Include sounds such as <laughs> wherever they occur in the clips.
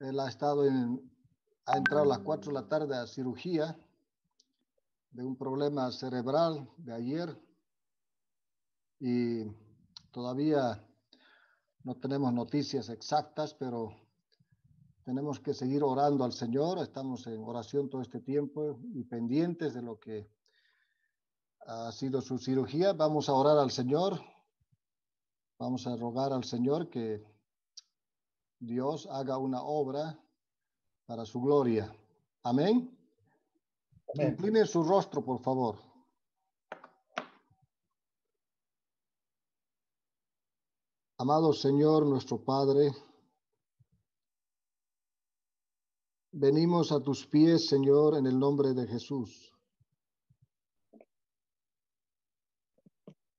Él ha estado en, ha entrado a las 4 de la tarde a cirugía de un problema cerebral de ayer y todavía no tenemos noticias exactas, pero tenemos que seguir orando al Señor, estamos en oración todo este tiempo y pendientes de lo que ha sido su cirugía. Vamos a orar al Señor, vamos a rogar al Señor que Dios haga una obra para su gloria. Amén. Amén. Incline su rostro, por favor. Amado Señor, nuestro Padre, venimos a tus pies, Señor, en el nombre de Jesús.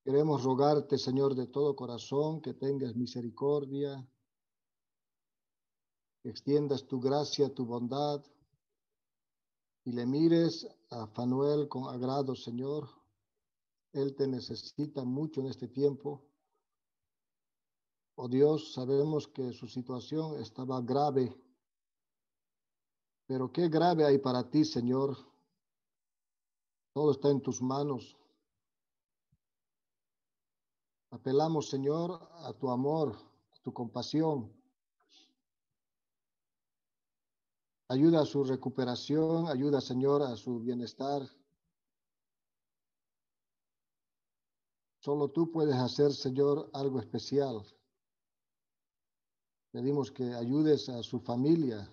Queremos rogarte, Señor, de todo corazón, que tengas misericordia extiendas tu gracia, tu bondad, y le mires a Fanuel con agrado, Señor. Él te necesita mucho en este tiempo. Oh Dios, sabemos que su situación estaba grave, pero qué grave hay para ti, Señor. Todo está en tus manos. Apelamos, Señor, a tu amor, tu compasión Ayuda a su recuperación, ayuda, Señor, a su bienestar. Solo tú puedes hacer, Señor, algo especial. Pedimos que ayudes a su familia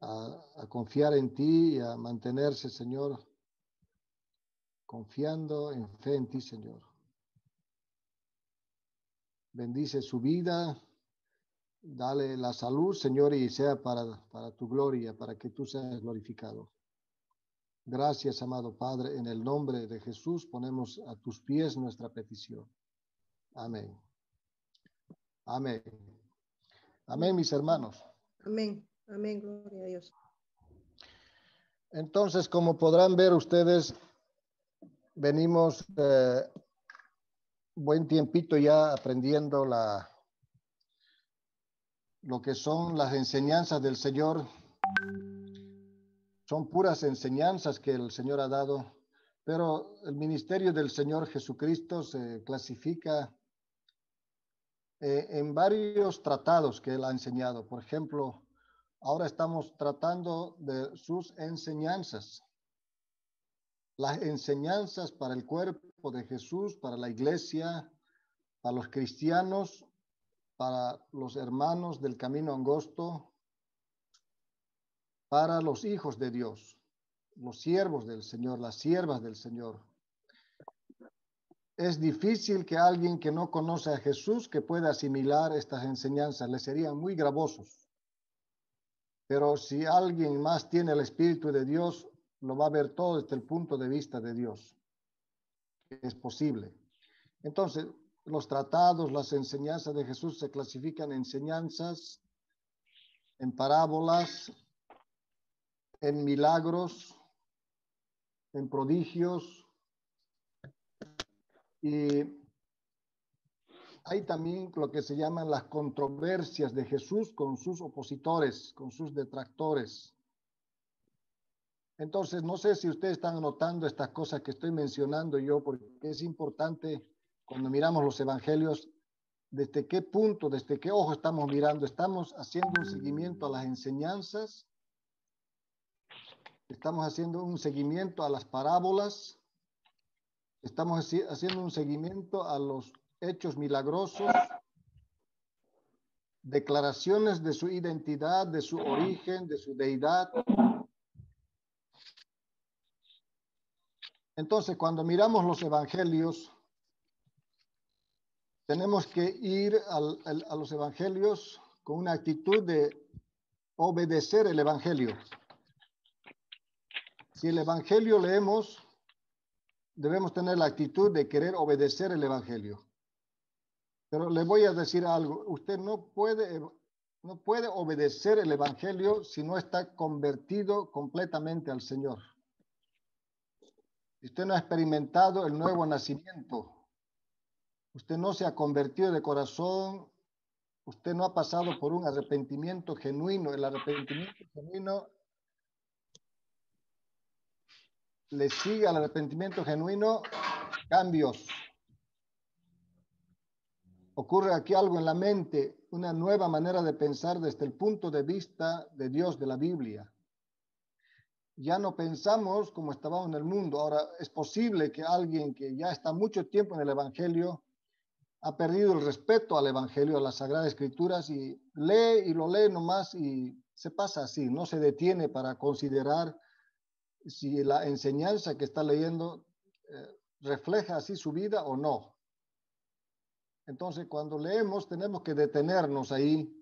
a, a confiar en ti y a mantenerse, Señor, confiando en fe en ti, Señor. Bendice su vida, Dale la salud, Señor, y sea para, tu gloria, para que tú seas glorificado. Gracias, amado Padre, en el nombre de Jesús ponemos a tus pies nuestra petición. Amén. Amén. Amén, mis hermanos. Amén. Amén, gloria a Dios. Entonces, como podrán ver ustedes, venimos eh, buen tiempito ya aprendiendo la, lo que son las enseñanzas del Señor. Son puras enseñanzas que el Señor ha dado, pero el ministerio del Señor Jesucristo se clasifica eh, en varios tratados que Él ha enseñado. Por ejemplo, ahora estamos tratando de sus enseñanzas. Las enseñanzas para el cuerpo de Jesús, para la iglesia, para los cristianos para los hermanos del camino angosto, para los hijos de Dios, los siervos del Señor, las siervas del Señor. Es difícil que alguien que no conoce a Jesús que pueda asimilar estas enseñanzas, le serían muy gravosos. Pero si alguien más tiene el Espíritu de Dios, lo va a ver todo desde el punto de vista de Dios. Es posible. Entonces, los tratados, las enseñanzas de Jesús se clasifican en enseñanzas, en parábolas, en milagros, en prodigios. Y hay también lo que se llaman las controversias de Jesús con sus opositores, con sus detractores. Entonces, no sé si ustedes están anotando estas cosas que estoy mencionando yo, porque es importante cuando miramos los evangelios, desde qué punto, desde qué ojo estamos mirando, estamos haciendo un seguimiento a las enseñanzas, estamos haciendo un seguimiento a las parábolas, estamos haciendo un seguimiento a los hechos milagrosos, declaraciones de su identidad, de su origen, de su deidad. Entonces, cuando miramos los evangelios, tenemos que ir a los evangelios con una actitud de obedecer el evangelio. Si el evangelio leemos, debemos tener la actitud de querer obedecer el evangelio. Pero le voy a decir algo, usted no puede no puede obedecer el evangelio si no está convertido completamente al Señor. usted no ha experimentado el nuevo nacimiento, usted no se ha convertido de corazón, usted no ha pasado por un arrepentimiento genuino, el arrepentimiento genuino le sigue al arrepentimiento genuino cambios. Ocurre aquí algo en la mente, una nueva manera de pensar desde el punto de vista de Dios de la Biblia. Ya no pensamos como estábamos en el mundo. Ahora, es posible que alguien que ya está mucho tiempo en el Evangelio ha perdido el respeto al Evangelio, a las Sagradas Escrituras y lee y lo lee nomás y se pasa así, no se detiene para considerar si la enseñanza que está leyendo eh, refleja así su vida o no. Entonces, cuando leemos, tenemos que detenernos ahí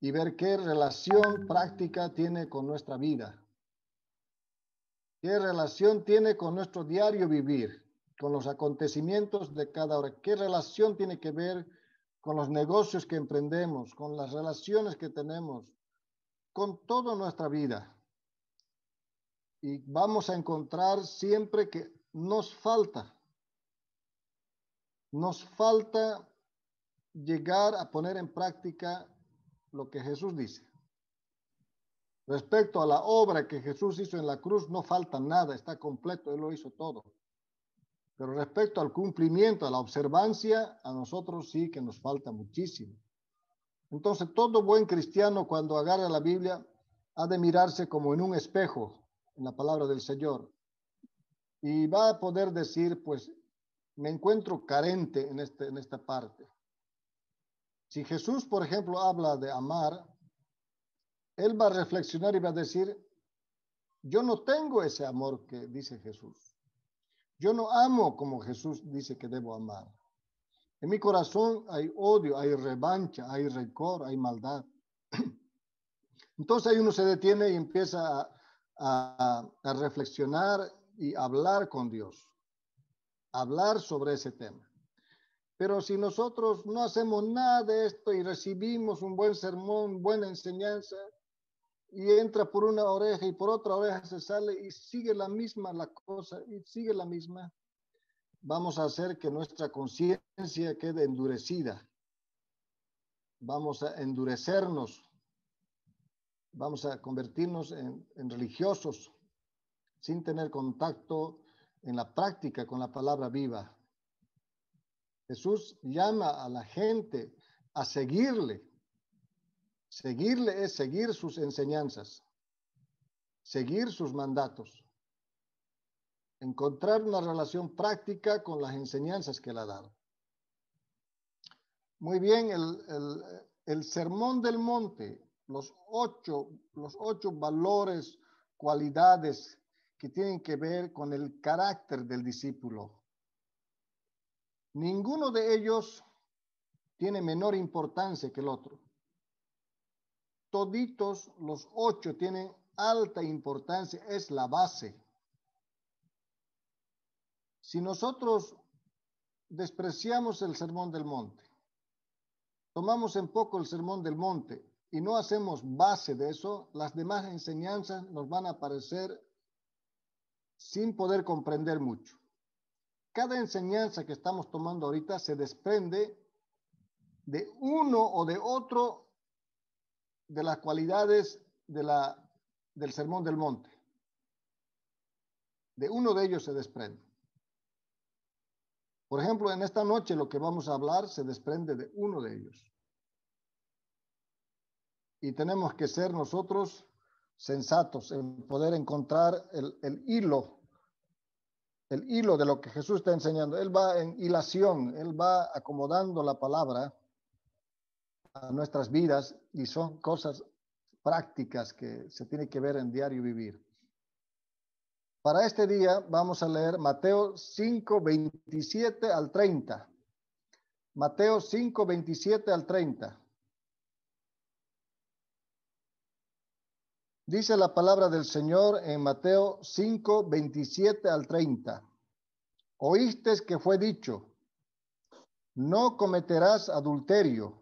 y ver qué relación práctica tiene con nuestra vida, qué relación tiene con nuestro diario vivir con los acontecimientos de cada hora? ¿Qué relación tiene que ver con los negocios que emprendemos, con las relaciones que tenemos, con toda nuestra vida? Y vamos a encontrar siempre que nos falta, nos falta llegar a poner en práctica lo que Jesús dice. Respecto a la obra que Jesús hizo en la cruz, no falta nada, está completo, Él lo hizo todo. Pero respecto al cumplimiento, a la observancia, a nosotros sí que nos falta muchísimo. Entonces, todo buen cristiano cuando agarra la Biblia ha de mirarse como en un espejo, en la palabra del Señor. Y va a poder decir, pues, me encuentro carente en, este, en esta parte. Si Jesús, por ejemplo, habla de amar, él va a reflexionar y va a decir, yo no tengo ese amor que dice Jesús. Yo no amo como Jesús dice que debo amar. En mi corazón hay odio, hay revancha, hay rencor, hay maldad. <clears throat> Entonces ahí uno se detiene y empieza a, a reflexionar y hablar con Dios, hablar sobre ese tema. Pero si nosotros no hacemos nada de esto y recibimos un buen sermón, buena enseñanza, y entra por una oreja y por otra oreja se sale y sigue la misma la cosa y sigue la misma, vamos a hacer que nuestra conciencia quede endurecida. Vamos a endurecernos. Vamos a convertirnos en, religiosos sin tener contacto en la práctica con la palabra viva. Jesús llama a la gente a seguirle Seguirle es seguir sus enseñanzas, seguir sus mandatos, encontrar una relación práctica con las enseñanzas que le ha dado. Muy bien, el, el sermón del monte, los ocho, los ocho valores, cualidades que tienen que ver con el carácter del discípulo. Ninguno de ellos tiene menor importancia que el otro. Toditos los ocho tienen alta importancia, es la base. Si nosotros despreciamos el sermón del monte, tomamos en poco el sermón del monte y no hacemos base de eso, las demás enseñanzas nos van a parecer sin poder comprender mucho. Cada enseñanza que estamos tomando ahorita se desprende de uno o de otro de las cualidades de la, del Sermón del Monte. De uno de ellos se desprende. Por ejemplo, en esta noche lo que vamos a hablar se desprende de uno de ellos. Y tenemos que ser nosotros sensatos en poder encontrar el, el hilo, el hilo de lo que Jesús está enseñando. Él va en hilación, él va acomodando la palabra a nuestras vidas y son cosas prácticas que se tiene que ver en diario vivir. Para este día vamos a leer Mateo 5, 27 al 30. Mateo 5, 27 al 30. Dice la palabra del Señor en Mateo 5, 27 al 30. Oíste que fue dicho, no cometerás adulterio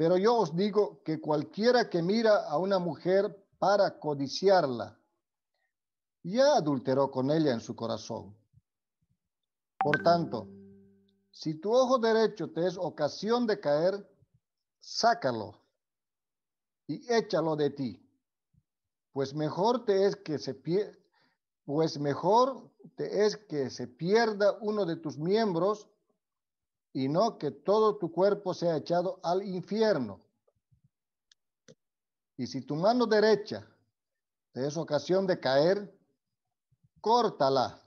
pero yo os digo que cualquiera que mira a una mujer para codiciarla, ya adulteró con ella en su corazón. Por tanto, si tu ojo derecho te es ocasión de caer, sácalo y échalo de ti. Pues mejor te es que se pues pierda uno de tus miembros y no que todo tu cuerpo sea echado al infierno. Y si tu mano derecha te es ocasión de caer, córtala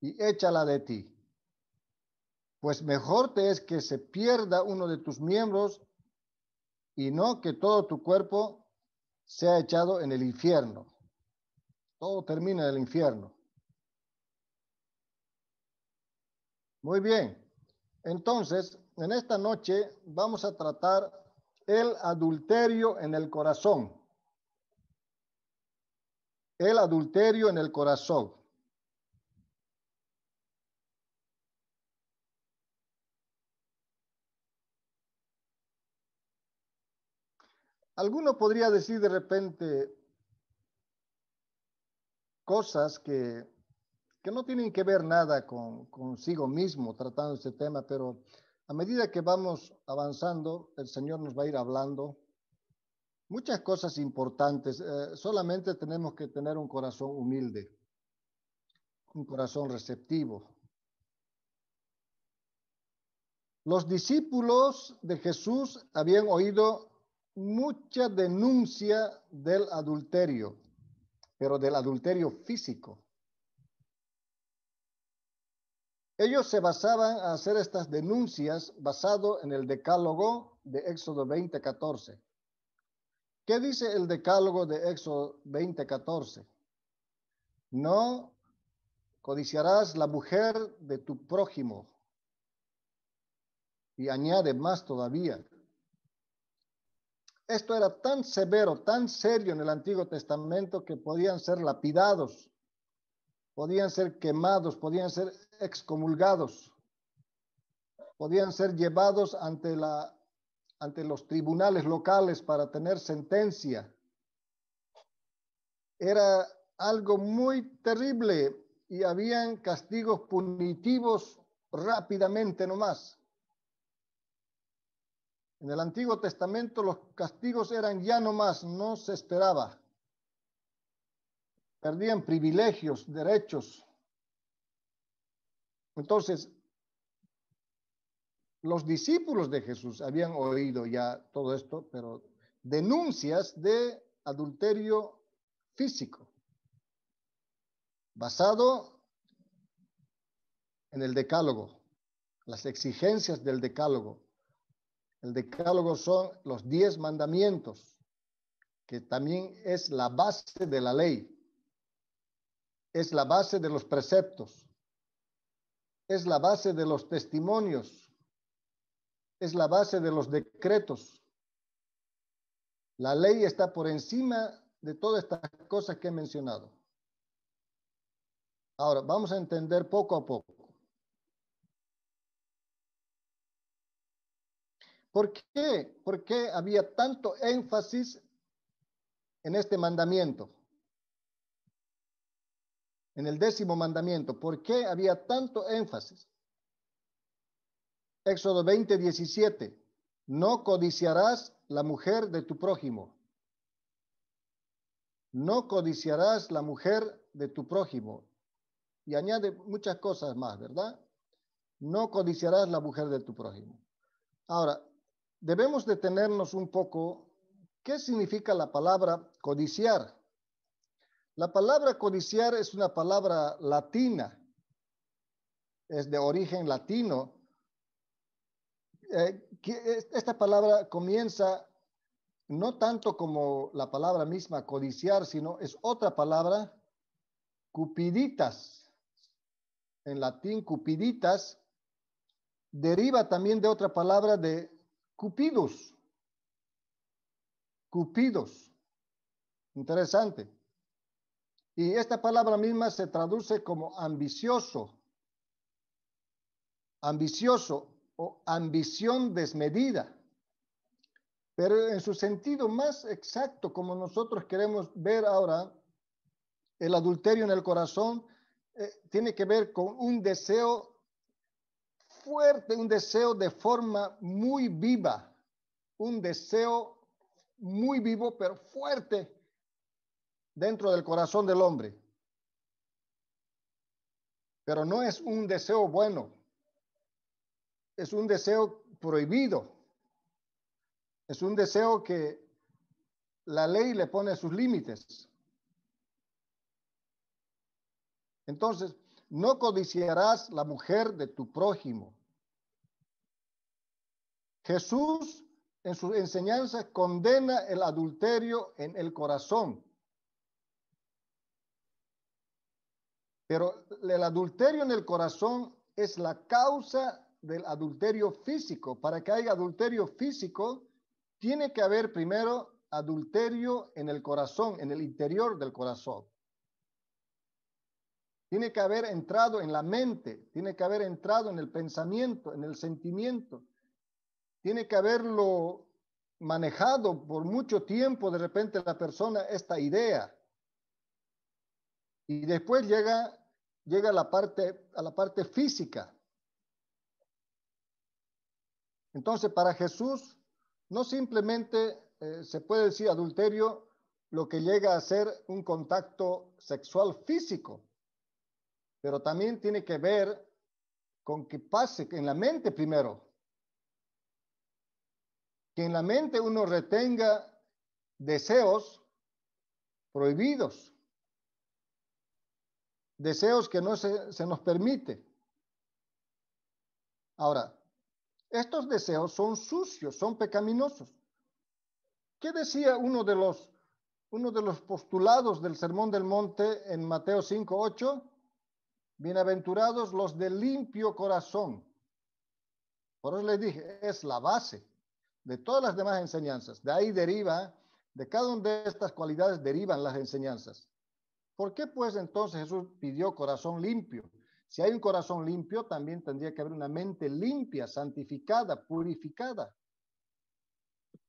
y échala de ti. Pues mejor te es que se pierda uno de tus miembros y no que todo tu cuerpo sea echado en el infierno. Todo termina en el infierno. Muy bien. Entonces, en esta noche vamos a tratar el adulterio en el corazón. El adulterio en el corazón. Alguno podría decir de repente cosas que que no tienen que ver nada con, consigo mismo tratando este tema, pero a medida que vamos avanzando, el Señor nos va a ir hablando muchas cosas importantes. Eh, solamente tenemos que tener un corazón humilde, un corazón receptivo. Los discípulos de Jesús habían oído mucha denuncia del adulterio, pero del adulterio físico. Ellos se basaban a hacer estas denuncias basado en el decálogo de Éxodo 20:14. ¿Qué dice el decálogo de Éxodo 20:14? No codiciarás la mujer de tu prójimo. Y añade más todavía. Esto era tan severo, tan serio en el Antiguo Testamento que podían ser lapidados podían ser quemados, podían ser excomulgados, podían ser llevados ante, la, ante los tribunales locales para tener sentencia. Era algo muy terrible y habían castigos punitivos rápidamente nomás. En el Antiguo Testamento los castigos eran ya nomás, no se esperaba perdían privilegios, derechos. Entonces, los discípulos de Jesús habían oído ya todo esto, pero denuncias de adulterio físico, basado en el decálogo, las exigencias del decálogo. El decálogo son los diez mandamientos, que también es la base de la ley es la base de los preceptos, es la base de los testimonios, es la base de los decretos. La ley está por encima de todas estas cosas que he mencionado. Ahora, vamos a entender poco a poco. ¿Por qué? ¿Por qué había tanto énfasis en este mandamiento? en el décimo mandamiento, ¿por qué había tanto énfasis? Éxodo 20, 17. No codiciarás la mujer de tu prójimo. No codiciarás la mujer de tu prójimo. Y añade muchas cosas más, ¿verdad? No codiciarás la mujer de tu prójimo. Ahora, debemos detenernos un poco. ¿Qué significa la palabra codiciar? La palabra codiciar es una palabra latina, es de origen latino. Eh, esta palabra comienza no tanto como la palabra misma codiciar, sino es otra palabra, cupiditas. En latín, cupiditas deriva también de otra palabra de cupidos. Cupidos. Interesante. Y esta palabra misma se traduce como ambicioso, ambicioso o ambición desmedida. Pero en su sentido más exacto, como nosotros queremos ver ahora, el adulterio en el corazón eh, tiene que ver con un deseo fuerte, un deseo de forma muy viva, un deseo muy vivo, pero fuerte dentro del corazón del hombre. Pero no es un deseo bueno, es un deseo prohibido, es un deseo que la ley le pone sus límites. Entonces, no codiciarás la mujer de tu prójimo. Jesús en sus enseñanzas condena el adulterio en el corazón. Pero el adulterio en el corazón es la causa del adulterio físico. Para que haya adulterio físico, tiene que haber primero adulterio en el corazón, en el interior del corazón. Tiene que haber entrado en la mente, tiene que haber entrado en el pensamiento, en el sentimiento. Tiene que haberlo manejado por mucho tiempo de repente la persona esta idea y después llega, llega a, la parte, a la parte física. Entonces, para Jesús, no simplemente eh, se puede decir adulterio lo que llega a ser un contacto sexual físico, pero también tiene que ver con que pase en la mente primero. Que en la mente uno retenga deseos prohibidos deseos que no se, nos permite. Ahora, estos deseos son sucios, son pecaminosos. ¿Qué decía uno de los, uno de los postulados del Sermón del Monte en Mateo 5, 8? Bienaventurados los de limpio corazón. Por eso les dije, es la base de todas las demás enseñanzas. De ahí deriva, de cada una de estas cualidades derivan las enseñanzas. ¿Por qué pues entonces Jesús pidió corazón limpio? Si hay un corazón limpio, también tendría que haber una mente limpia, santificada, purificada.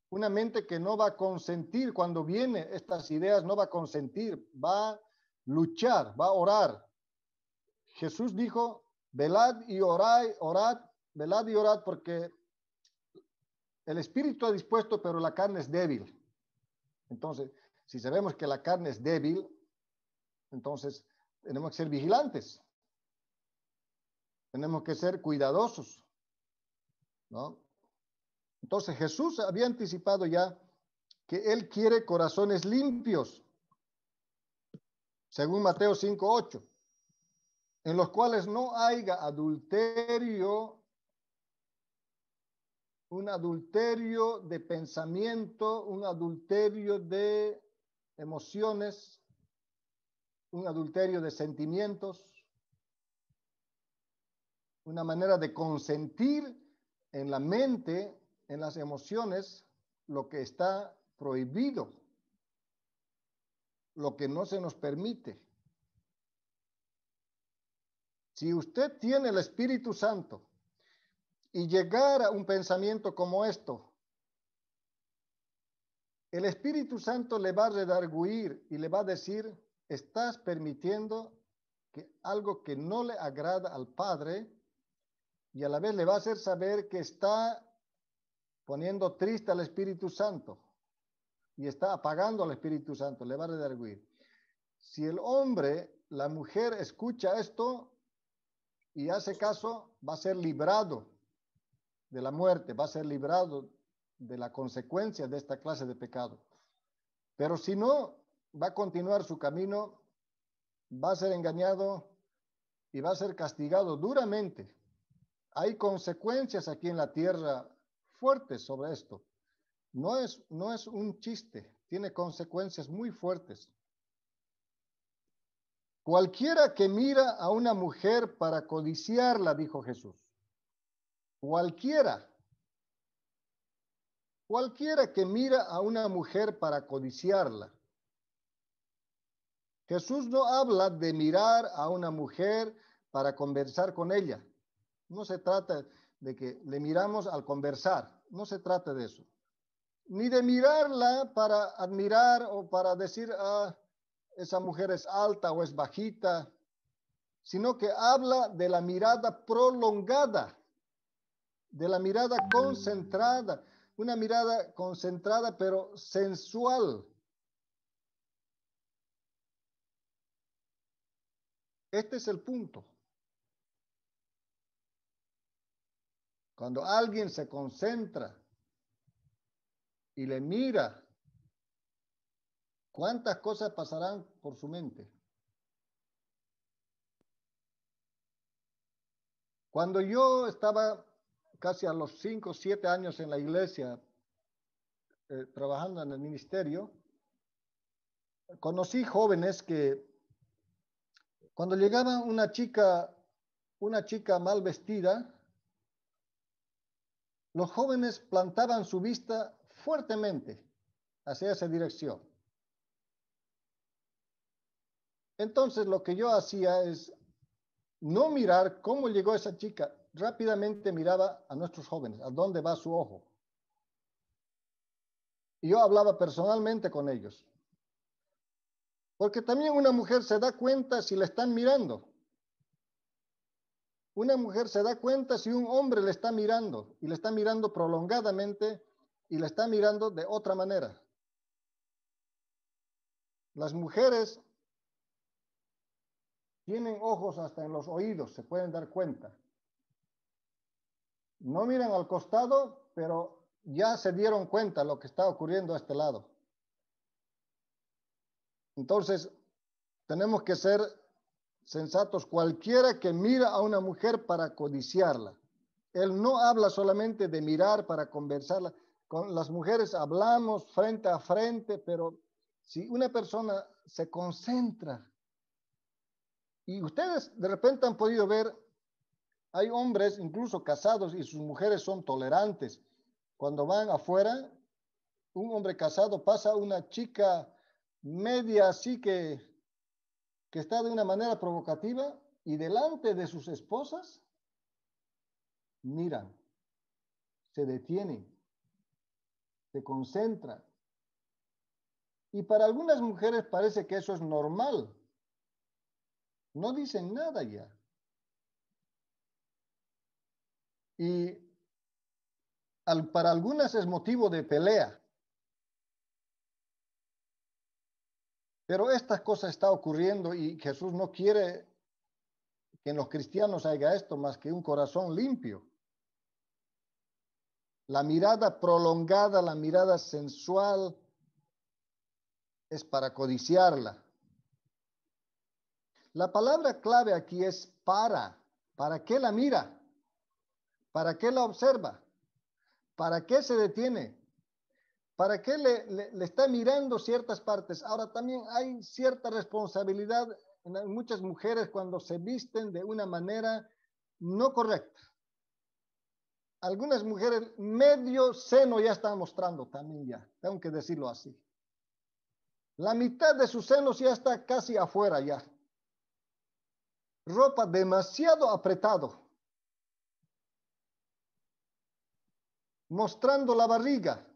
Una mente que no va a consentir cuando vienen estas ideas, no va a consentir, va a luchar, va a orar. Jesús dijo, velad y orad, orad, velad y orad porque el espíritu ha dispuesto, pero la carne es débil. Entonces, si sabemos que la carne es débil, entonces, tenemos que ser vigilantes. Tenemos que ser cuidadosos. ¿no? Entonces, Jesús había anticipado ya que Él quiere corazones limpios, según Mateo 5.8, en los cuales no haya adulterio, un adulterio de pensamiento, un adulterio de emociones, un adulterio de sentimientos, una manera de consentir en la mente, en las emociones, lo que está prohibido, lo que no se nos permite. Si usted tiene el Espíritu Santo y llegara un pensamiento como esto, el Espíritu Santo le va a redarguir y le va a decir, estás permitiendo que algo que no le agrada al padre y a la vez le va a hacer saber que está poniendo triste al Espíritu Santo y está apagando al Espíritu Santo, le va a redarguir. Si el hombre, la mujer escucha esto y hace caso, va a ser librado de la muerte, va a ser librado de la consecuencia de esta clase de pecado. Pero si no, va a continuar su camino, va a ser engañado y va a ser castigado duramente. Hay consecuencias aquí en la tierra fuertes sobre esto. No es, no es un chiste, tiene consecuencias muy fuertes. Cualquiera que mira a una mujer para codiciarla, dijo Jesús. Cualquiera. Cualquiera que mira a una mujer para codiciarla. Jesús no habla de mirar a una mujer para conversar con ella. No se trata de que le miramos al conversar, no se trata de eso. Ni de mirarla para admirar o para decir, a ah, esa mujer es alta o es bajita, sino que habla de la mirada prolongada, de la mirada concentrada, una mirada concentrada pero sensual, Este es el punto. Cuando alguien se concentra y le mira, ¿cuántas cosas pasarán por su mente? Cuando yo estaba casi a los 5 o 7 años en la iglesia, eh, trabajando en el ministerio, conocí jóvenes que cuando llegaba una chica, una chica mal vestida, los jóvenes plantaban su vista fuertemente hacia esa dirección. Entonces lo que yo hacía es no mirar cómo llegó esa chica, rápidamente miraba a nuestros jóvenes, a dónde va su ojo. Y yo hablaba personalmente con ellos. Porque también una mujer se da cuenta si la están mirando. Una mujer se da cuenta si un hombre le está mirando y le está mirando prolongadamente y le está mirando de otra manera. Las mujeres tienen ojos hasta en los oídos, se pueden dar cuenta. No miran al costado, pero ya se dieron cuenta lo que está ocurriendo a este lado. Entonces, tenemos que ser sensatos. Cualquiera que mira a una mujer para codiciarla. Él no habla solamente de mirar para conversarla. Con las mujeres hablamos frente a frente, pero si una persona se concentra y ustedes de repente han podido ver, hay hombres incluso casados y sus mujeres son tolerantes. Cuando van afuera, un hombre casado pasa una chica media así que, que está de una manera provocativa y delante de sus esposas, miran, se detienen, se concentran. Y para algunas mujeres parece que eso es normal. No dicen nada ya. Y para algunas es motivo de pelea. Pero estas cosas está ocurriendo y Jesús no quiere que en los cristianos haya esto más que un corazón limpio. La mirada prolongada, la mirada sensual, es para codiciarla. La palabra clave aquí es para. ¿Para qué la mira? ¿Para qué la observa? ¿Para qué se detiene? ¿Para qué le, está mirando ciertas partes? Ahora también hay cierta responsabilidad en muchas mujeres cuando se visten de una manera no correcta. Algunas mujeres medio seno ya están mostrando también ya, tengo que decirlo así. La mitad de sus senos ya está casi afuera ya. Ropa demasiado apretado. Mostrando la barriga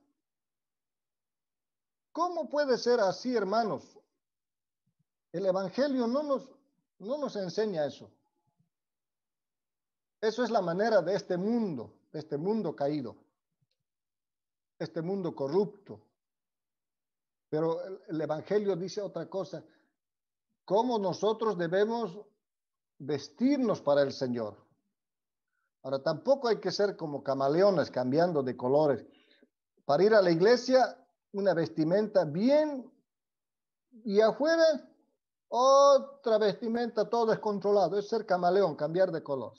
¿Cómo puede ser así, hermanos? El Evangelio no nos, nos enseña eso. Eso es la manera de este mundo, de este mundo caído, este mundo corrupto. Pero el Evangelio dice otra cosa. ¿Cómo nosotros debemos vestirnos para el Señor? Ahora, tampoco hay que ser como camaleones cambiando de colores. Para ir a la iglesia una vestimenta bien y afuera otra vestimenta, todo descontrolado. Es ser camaleón, cambiar de color.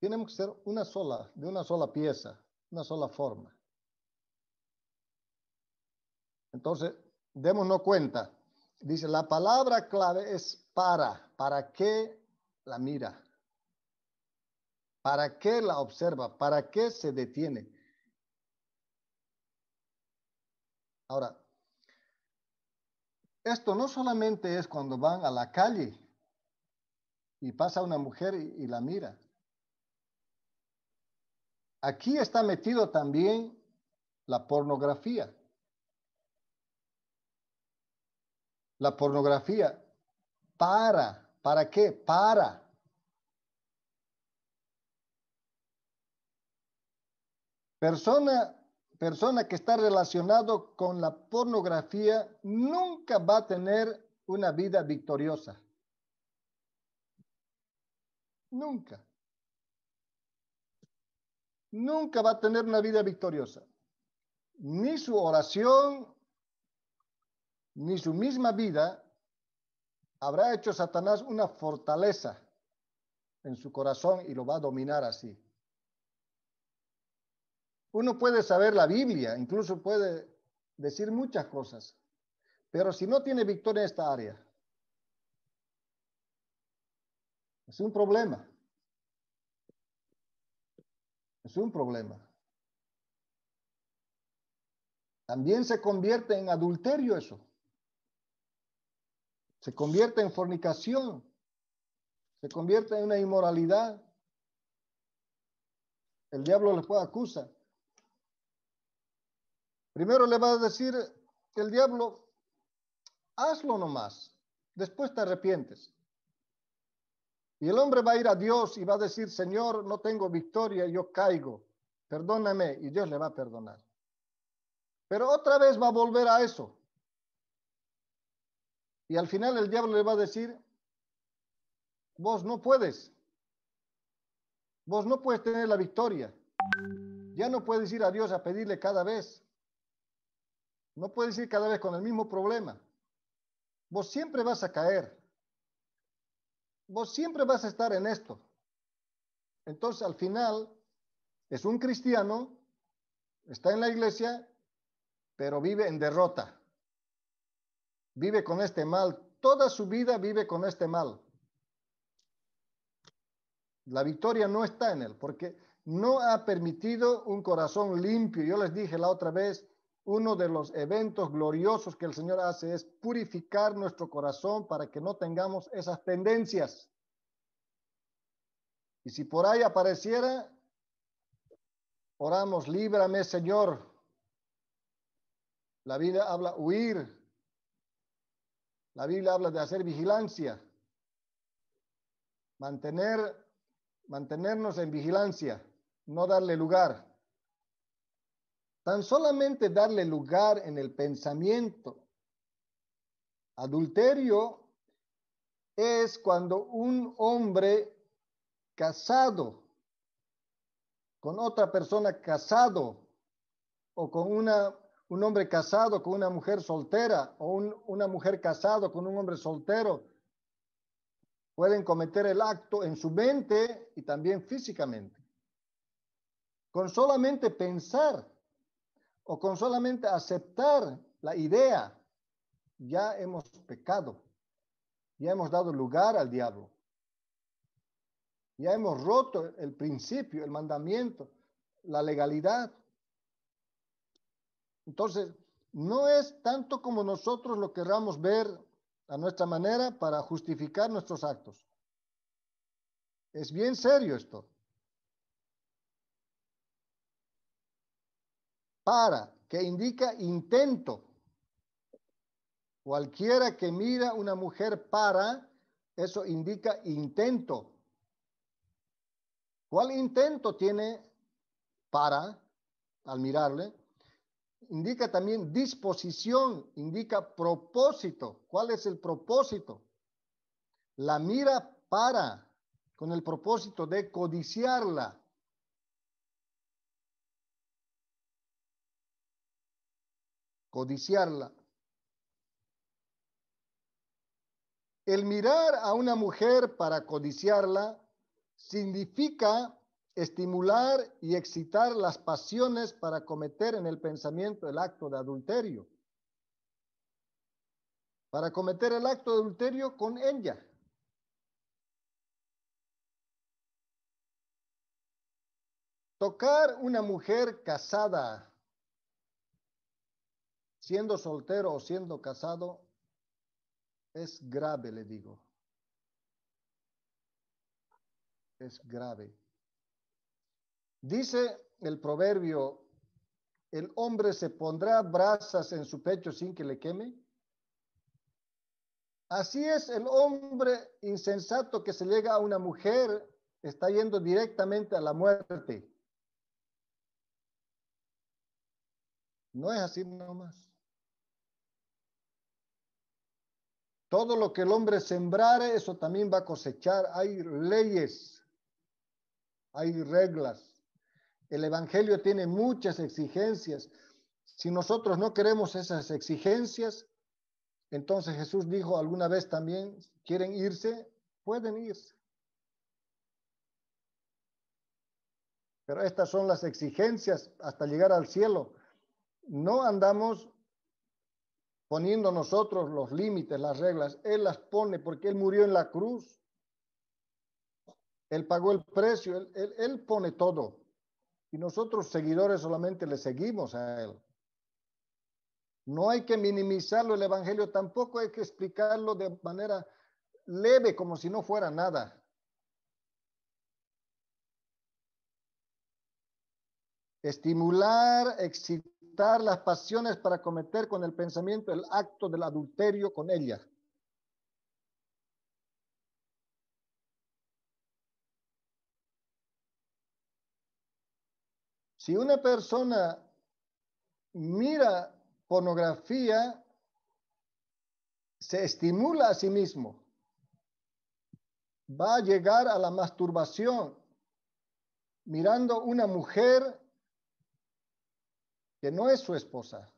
Tenemos que ser una sola, de una sola pieza, una sola forma. Entonces, démonos cuenta. Dice, la palabra clave es para. ¿Para qué la mira? ¿Para qué la observa? ¿Para qué se detiene? Ahora, esto no solamente es cuando van a la calle y pasa una mujer y, la mira. Aquí está metido también la pornografía. La pornografía para, ¿para qué? Para persona persona que está relacionado con la pornografía nunca va a tener una vida victoriosa. Nunca. Nunca va a tener una vida victoriosa. Ni su oración, ni su misma vida habrá hecho Satanás una fortaleza en su corazón y lo va a dominar así. Uno puede saber la Biblia, incluso puede decir muchas cosas, pero si no tiene victoria en esta área, es un problema. Es un problema. También se convierte en adulterio eso. Se convierte en fornicación. Se convierte en una inmoralidad. El diablo les puede acusar. Primero le va a decir el diablo, hazlo nomás, después te arrepientes. Y el hombre va a ir a Dios y va a decir, Señor, no tengo victoria, yo caigo, perdóname, y Dios le va a perdonar. Pero otra vez va a volver a eso. Y al final el diablo le va a decir, vos no puedes, vos no puedes tener la victoria, ya no puedes ir a Dios a pedirle cada vez, no puedes ir cada vez con el mismo problema. Vos siempre vas a caer. Vos siempre vas a estar en esto. Entonces, al final, es un cristiano, está en la iglesia, pero vive en derrota. Vive con este mal. Toda su vida vive con este mal. La victoria no está en él, porque no ha permitido un corazón limpio. Yo les dije la otra vez, uno de los eventos gloriosos que el Señor hace es purificar nuestro corazón para que no tengamos esas tendencias. Y si por ahí apareciera, oramos, líbrame Señor. La Biblia habla huir. La Biblia habla de hacer vigilancia. Mantener, mantenernos en vigilancia, no darle lugar. Tan solamente darle lugar en el pensamiento. Adulterio es cuando un hombre casado con otra persona casado o con una, un hombre casado con una mujer soltera o una mujer casado con un hombre soltero, pueden cometer el acto en su mente y también físicamente. Con solamente pensar o con solamente aceptar la idea, ya hemos pecado, ya hemos dado lugar al diablo, ya hemos roto el principio, el mandamiento, la legalidad. Entonces, no es tanto como nosotros lo querramos ver a nuestra manera para justificar nuestros actos. Es bien serio esto. para, que indica intento. Cualquiera que mira una mujer para, eso indica intento. ¿Cuál intento tiene para al mirarle? Indica también disposición, indica propósito. ¿Cuál es el propósito? La mira para, con el propósito de codiciarla, codiciarla. El mirar a una mujer para codiciarla significa estimular y excitar las pasiones para cometer en el pensamiento el acto de adulterio. Para cometer el acto de adulterio con ella. Tocar una mujer casada siendo soltero o siendo casado, es grave, le digo. Es grave. Dice el proverbio, ¿el hombre se pondrá brasas en su pecho sin que le queme? Así es el hombre insensato que se llega a una mujer, está yendo directamente a la muerte. No es así nomás. Todo lo que el hombre sembrare, eso también va a cosechar. Hay leyes, hay reglas. El Evangelio tiene muchas exigencias. Si nosotros no queremos esas exigencias, entonces Jesús dijo alguna vez también, ¿quieren irse? Pueden irse. Pero estas son las exigencias hasta llegar al cielo. No andamos poniendo nosotros los límites, las reglas. Él las pone porque Él murió en la cruz. Él pagó el precio, él, pone todo. Y nosotros seguidores solamente le seguimos a Él. No hay que minimizarlo el Evangelio, tampoco hay que explicarlo de manera leve, como si no fuera nada. Estimular, exigir las pasiones para cometer con el pensamiento el acto del adulterio con ella. Si una persona mira pornografía, se estimula a sí mismo, va a llegar a la masturbación mirando una mujer que no es su esposa.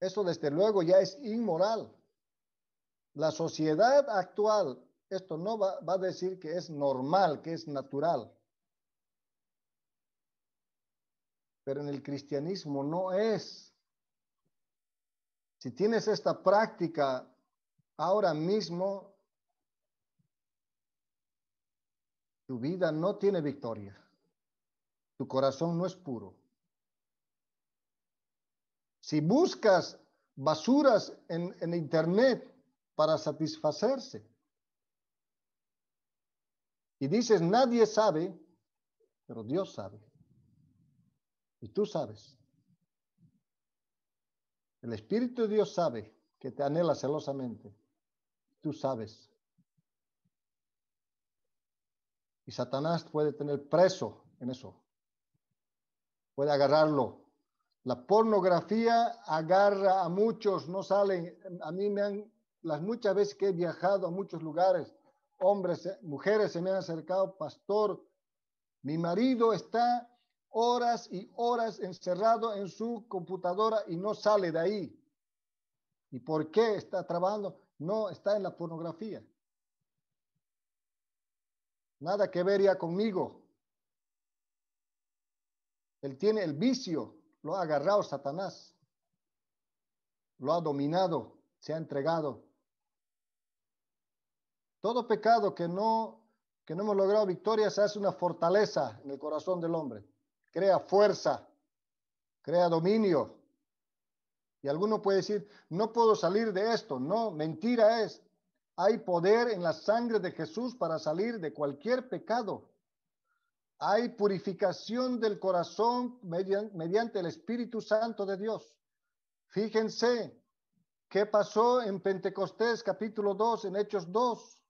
Eso desde luego ya es inmoral. La sociedad actual, esto no va, a decir que es normal, que es natural. Pero en el cristianismo no es. Si tienes esta práctica ahora mismo, tu vida no tiene victoria tu corazón no es puro. Si buscas basuras en, en Internet para satisfacerse y dices, nadie sabe, pero Dios sabe. Y tú sabes. El Espíritu de Dios sabe que te anhela celosamente. Tú sabes. Y Satanás puede tener preso en eso puede agarrarlo. La pornografía agarra a muchos, no salen. A mí me han, las muchas veces que he viajado a muchos lugares, hombres, eh, mujeres se me han acercado, pastor, mi marido está horas y horas encerrado en su computadora y no sale de ahí. ¿Y por qué está trabajando? No, está en la pornografía. Nada que vería conmigo. Él tiene el vicio, lo ha agarrado Satanás, lo ha dominado, se ha entregado. Todo pecado que no, que no hemos logrado victoria se hace una fortaleza en el corazón del hombre, crea fuerza, crea dominio. Y alguno puede decir, no puedo salir de esto. No, mentira es. Hay poder en la sangre de Jesús para salir de cualquier pecado. Hay purificación del corazón mediante el Espíritu Santo de Dios. Fíjense qué pasó en Pentecostés capítulo 2, en Hechos 2.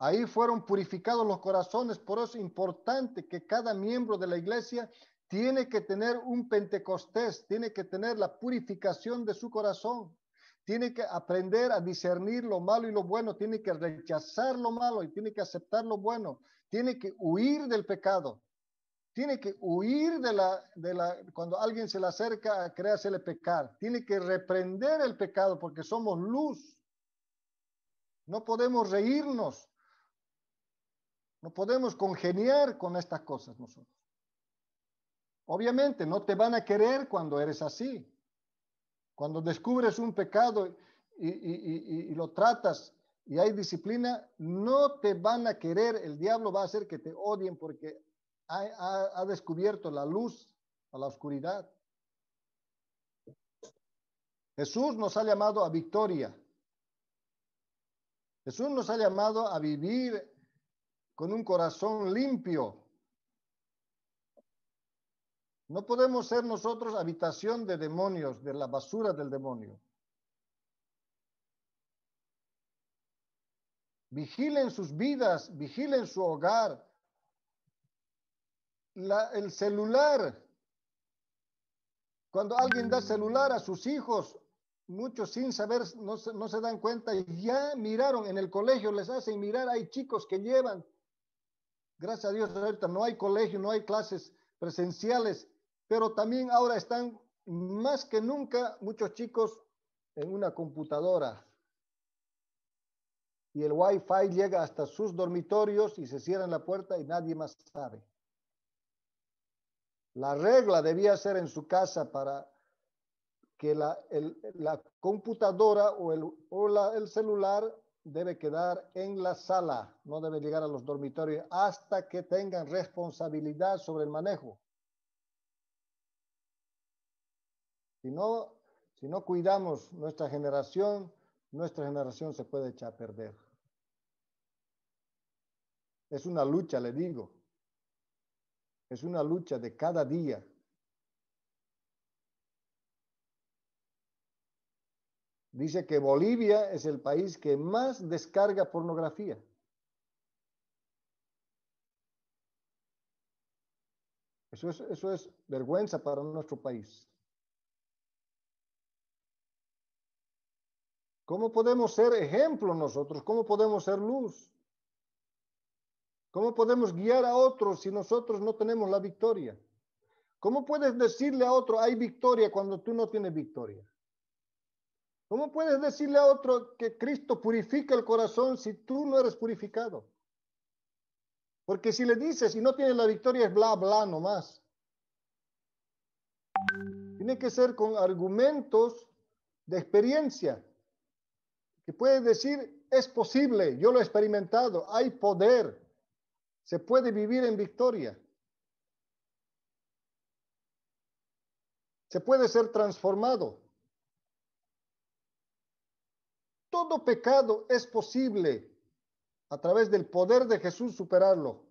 Ahí fueron purificados los corazones, por eso es importante que cada miembro de la iglesia tiene que tener un Pentecostés, tiene que tener la purificación de su corazón tiene que aprender a discernir lo malo y lo bueno, tiene que rechazar lo malo y tiene que aceptar lo bueno, tiene que huir del pecado, tiene que huir de la, de la, cuando alguien se le acerca, créasele pecar, tiene que reprender el pecado porque somos luz. No podemos reírnos, no podemos congeniar con estas cosas nosotros. Obviamente no te van a querer cuando eres así. Cuando descubres un pecado y, y lo tratas y hay disciplina, no te van a querer, el diablo va a hacer que te odien porque ha, descubierto la luz a la oscuridad. Jesús nos ha llamado a victoria. Jesús nos ha llamado a vivir con un corazón limpio. No podemos ser nosotros habitación de demonios, de la basura del demonio. Vigilen sus vidas, vigilen su hogar. el celular. Cuando alguien da celular a sus hijos, muchos sin saber no, se dan cuenta ya miraron en el colegio, les hacen mirar, hay chicos que llevan. Gracias a Dios ahorita no hay colegio, no hay clases presenciales, pero también ahora están más que nunca muchos chicos en una computadora y el wifi llega hasta sus dormitorios y se cierra la puerta y nadie más sabe. La regla debía ser en su casa para que la, computadora o, el, celular debe quedar en la sala, no debe llegar a los dormitorios hasta que tengan responsabilidad sobre el manejo. si no cuidamos nuestra generación, nuestra generación se puede echar a perder. Es una lucha, le digo. Es una lucha de cada día. Dice que Bolivia es el país que más descarga pornografía. Eso es, eso es vergüenza para nuestro país. ¿Cómo podemos ser ejemplo nosotros? ¿Cómo podemos ser luz? ¿Cómo podemos guiar a otros si nosotros no tenemos la victoria? ¿Cómo puedes decirle a otro hay victoria cuando tú no tienes victoria? ¿Cómo puedes decirle a otro que Cristo purifica el corazón si tú no eres purificado? Porque si le dices y no tienes la victoria es bla bla nomás. Tiene que ser con argumentos de experiencia. Que puedes decir, es posible, yo lo he experimentado, hay poder, se puede vivir en victoria. Se puede ser transformado. Todo pecado es posible a través del poder de Jesús superarlo.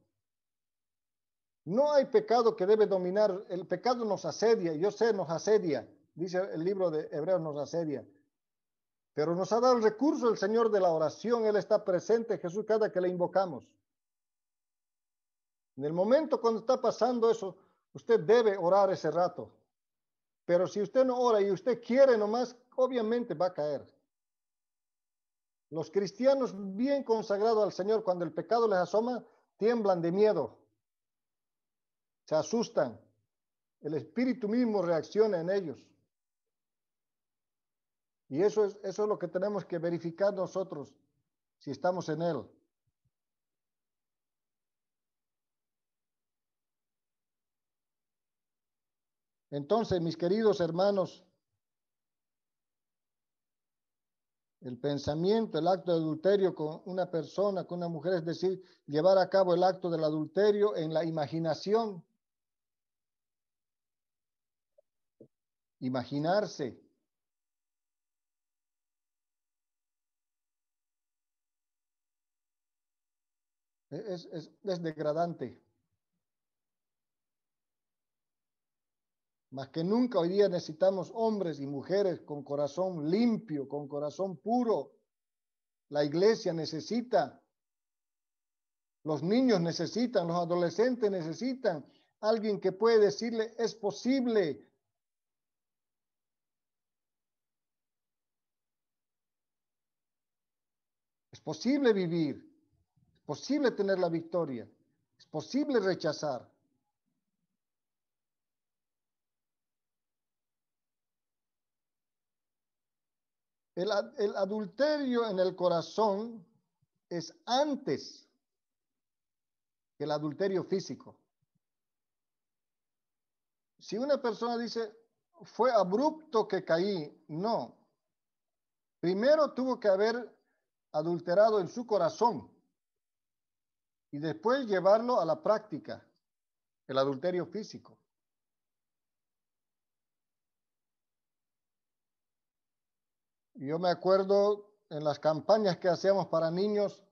No hay pecado que debe dominar. El pecado nos asedia. Yo sé, nos asedia. Dice el libro de Hebreos, nos asedia. Pero nos ha dado el recurso el Señor de la oración. Él está presente, Jesús, cada que le invocamos. En el momento cuando está pasando eso, usted debe orar ese rato. Pero si usted no ora y usted quiere nomás, obviamente va a caer. Los cristianos bien consagrados al Señor, cuando el pecado les asoma, tiemblan de miedo, se asustan. El espíritu mismo reacciona en ellos. Y eso es, eso es lo que tenemos que verificar nosotros, si estamos en Él. Entonces, mis queridos hermanos, el pensamiento, el acto de adulterio con una persona, con una mujer, es decir, llevar a cabo el acto del adulterio en la imaginación. Imaginarse. Es, es degradante. Más que nunca hoy día necesitamos hombres y mujeres con corazón limpio, con corazón puro. La iglesia necesita, los niños necesitan, los adolescentes necesitan alguien que puede decirle, es posible. Es posible vivir, es posible tener la victoria, es posible rechazar. El, adulterio en el corazón es antes que el adulterio físico. Si una persona dice, fue abrupto que caí, no. Primero tuvo que haber adulterado en su corazón y después llevarlo a la práctica, el adulterio físico. Yo me acuerdo en las campañas que hacíamos para niños,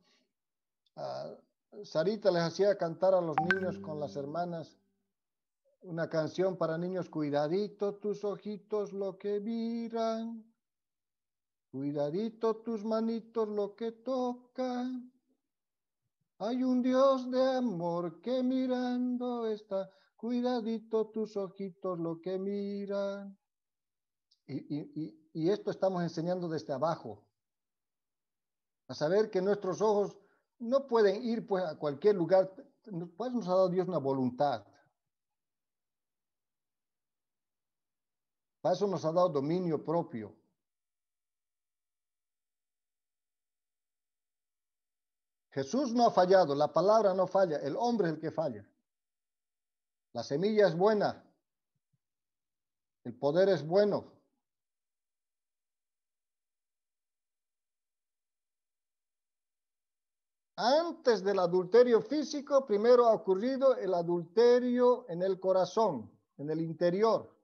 Sarita les hacía cantar a los niños con las hermanas una canción para niños, cuidadito tus ojitos lo que miran, cuidadito tus manitos lo que tocan. Hay un Dios de amor que mirando está, cuidadito tus ojitos lo que miran y, esto estamos enseñando desde abajo, a saber que nuestros ojos no pueden ir pues, a cualquier lugar, pues nos ha dado Dios una voluntad. Para eso nos ha dado dominio propio. Jesús no ha fallado, la palabra no falla, el hombre es el que falla. La semilla es buena, el poder es bueno, antes del adulterio físico, primero ha ocurrido el adulterio en el corazón, en el interior.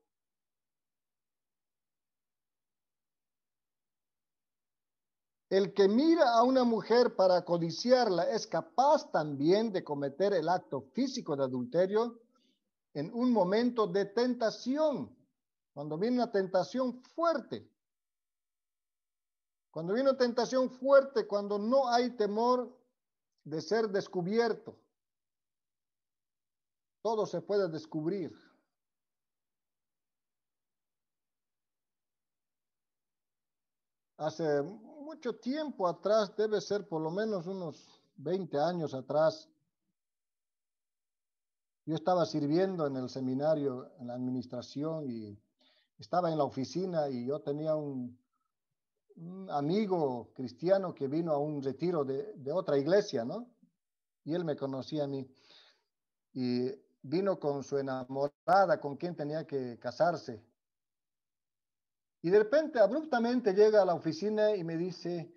El que mira a una mujer para codiciarla es capaz también de cometer el acto físico de adulterio en un momento de tentación, cuando viene una tentación fuerte. Cuando viene una tentación fuerte, cuando no hay temor de ser descubierto. Todo se puede descubrir. Hace mucho tiempo atrás, debe ser por lo menos unos 20 años atrás, yo estaba sirviendo en el seminario, en la administración, y estaba en la oficina y yo tenía un, un amigo cristiano que vino a un retiro de, otra iglesia, ¿no? Y él me conocía a mí. Y vino con su enamorada, con quien tenía que casarse. Y de repente, abruptamente, llega a la oficina y me dice,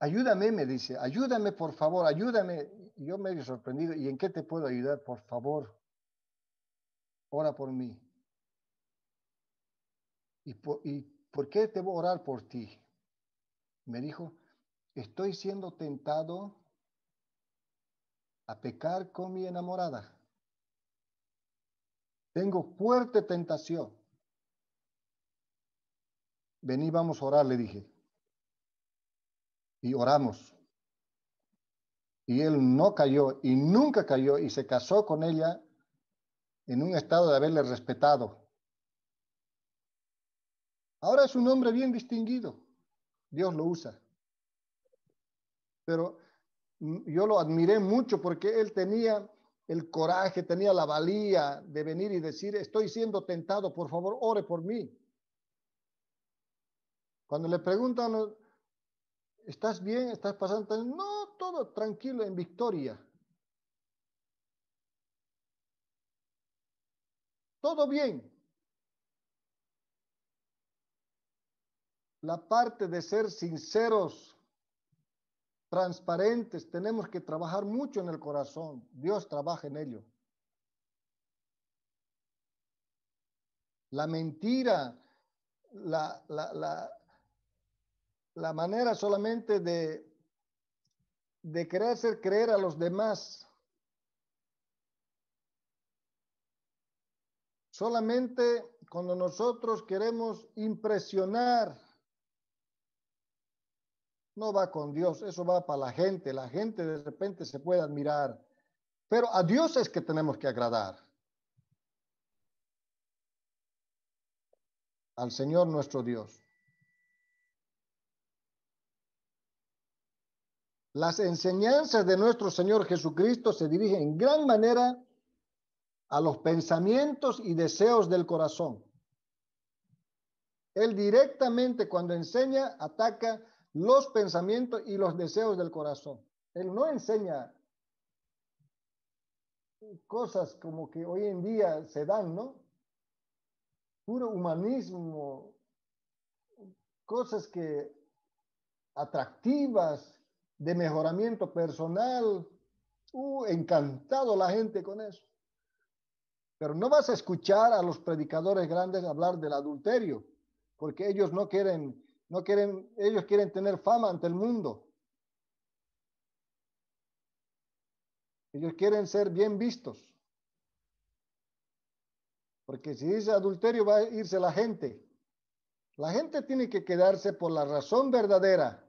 ayúdame, me dice, ayúdame, por favor, ayúdame. yo me he sorprendido, ¿y en qué te puedo ayudar? Por favor, ora por mí. Y, y ¿por qué debo orar por ti? Me dijo, estoy siendo tentado a pecar con mi enamorada. Tengo fuerte tentación. Vení, vamos a orar, le dije. Y oramos. Y él no cayó y nunca cayó y se casó con ella en un estado de haberle respetado Ahora es un hombre bien distinguido. Dios lo usa. Pero mm, yo lo admiré mucho porque él tenía el coraje, tenía la valía de venir y decir, estoy siendo tentado, por favor, ore por mí. Cuando le preguntan, ¿estás bien? ¿Estás pasando? No, todo tranquilo, en victoria. Todo bien. la parte de ser sinceros, transparentes, tenemos que trabajar mucho en el corazón. Dios trabaja en ello. La mentira, la, la, manera solamente de, de querer hacer creer a los demás. Solamente cuando nosotros queremos impresionar no va con Dios, eso va para la gente, la gente de repente se puede admirar, pero a Dios es que tenemos que agradar. Al Señor nuestro Dios. Las enseñanzas de nuestro Señor Jesucristo se dirigen en gran manera a los pensamientos y deseos del corazón. Él directamente cuando enseña ataca los pensamientos y los deseos del corazón. Él no enseña cosas como que hoy en día se dan, ¿no? Puro humanismo, cosas que atractivas, de mejoramiento personal. Uh, encantado la gente con eso. Pero no vas a escuchar a los predicadores grandes hablar del adulterio, porque ellos no quieren no quieren, ellos quieren tener fama ante el mundo. Ellos quieren ser bien vistos. Porque si dice adulterio va a irse la gente. La gente tiene que quedarse por la razón verdadera.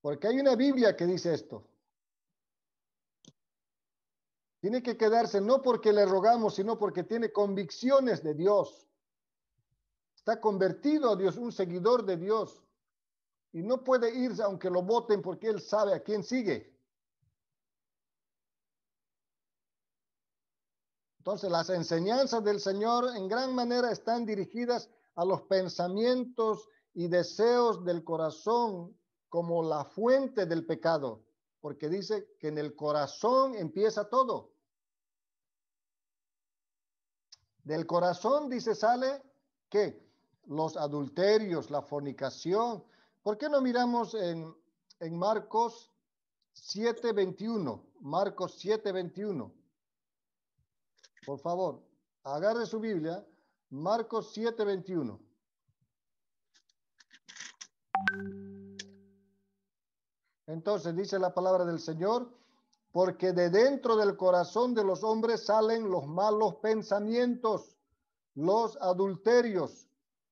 Porque hay una Biblia que dice esto. Tiene que quedarse no porque le rogamos, sino porque tiene convicciones de Dios. Está convertido a Dios, un seguidor de Dios. Y no puede irse aunque lo voten porque él sabe a quién sigue. Entonces las enseñanzas del Señor en gran manera están dirigidas a los pensamientos y deseos del corazón como la fuente del pecado, porque dice que en el corazón empieza todo. Del corazón dice sale que los adulterios, la fornicación. ¿Por qué no miramos en, en Marcos 7:21? Marcos 7:21. Por favor, agarre su Biblia, Marcos 7:21. Entonces dice la palabra del Señor, porque de dentro del corazón de los hombres salen los malos pensamientos, los adulterios,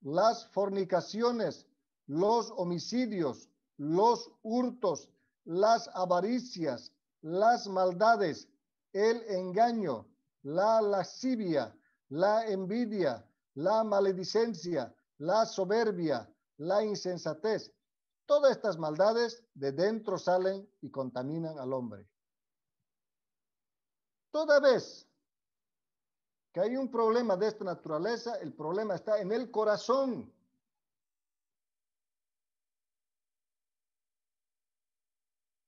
las fornicaciones, los homicidios, los hurtos, las avaricias, las maldades, el engaño, la lascivia, la envidia, la maledicencia, la soberbia, la insensatez. Todas estas maldades de dentro salen y contaminan al hombre. Toda vez que hay un problema de esta naturaleza, el problema está en el corazón.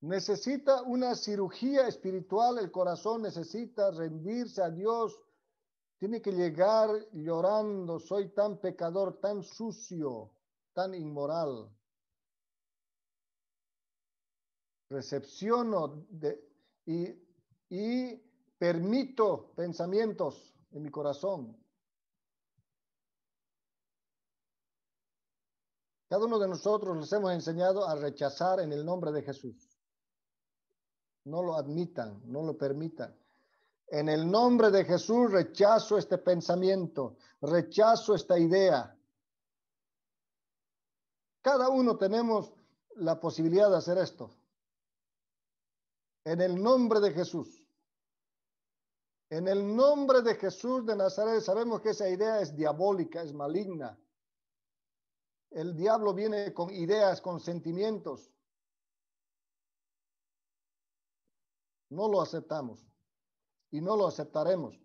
Necesita una cirugía espiritual, el corazón necesita rendirse a Dios, tiene que llegar llorando, soy tan pecador, tan sucio, tan inmoral. Recepciono y, y permito pensamientos en mi corazón. Cada uno de nosotros les hemos enseñado a rechazar en el nombre de Jesús. No lo admitan, no lo permitan. En el nombre de Jesús rechazo este pensamiento, rechazo esta idea. Cada uno tenemos la posibilidad de hacer esto. En el nombre de Jesús. En el nombre de Jesús de Nazaret sabemos que esa idea es diabólica, es maligna. El diablo viene con ideas, con sentimientos. No lo aceptamos y no lo aceptaremos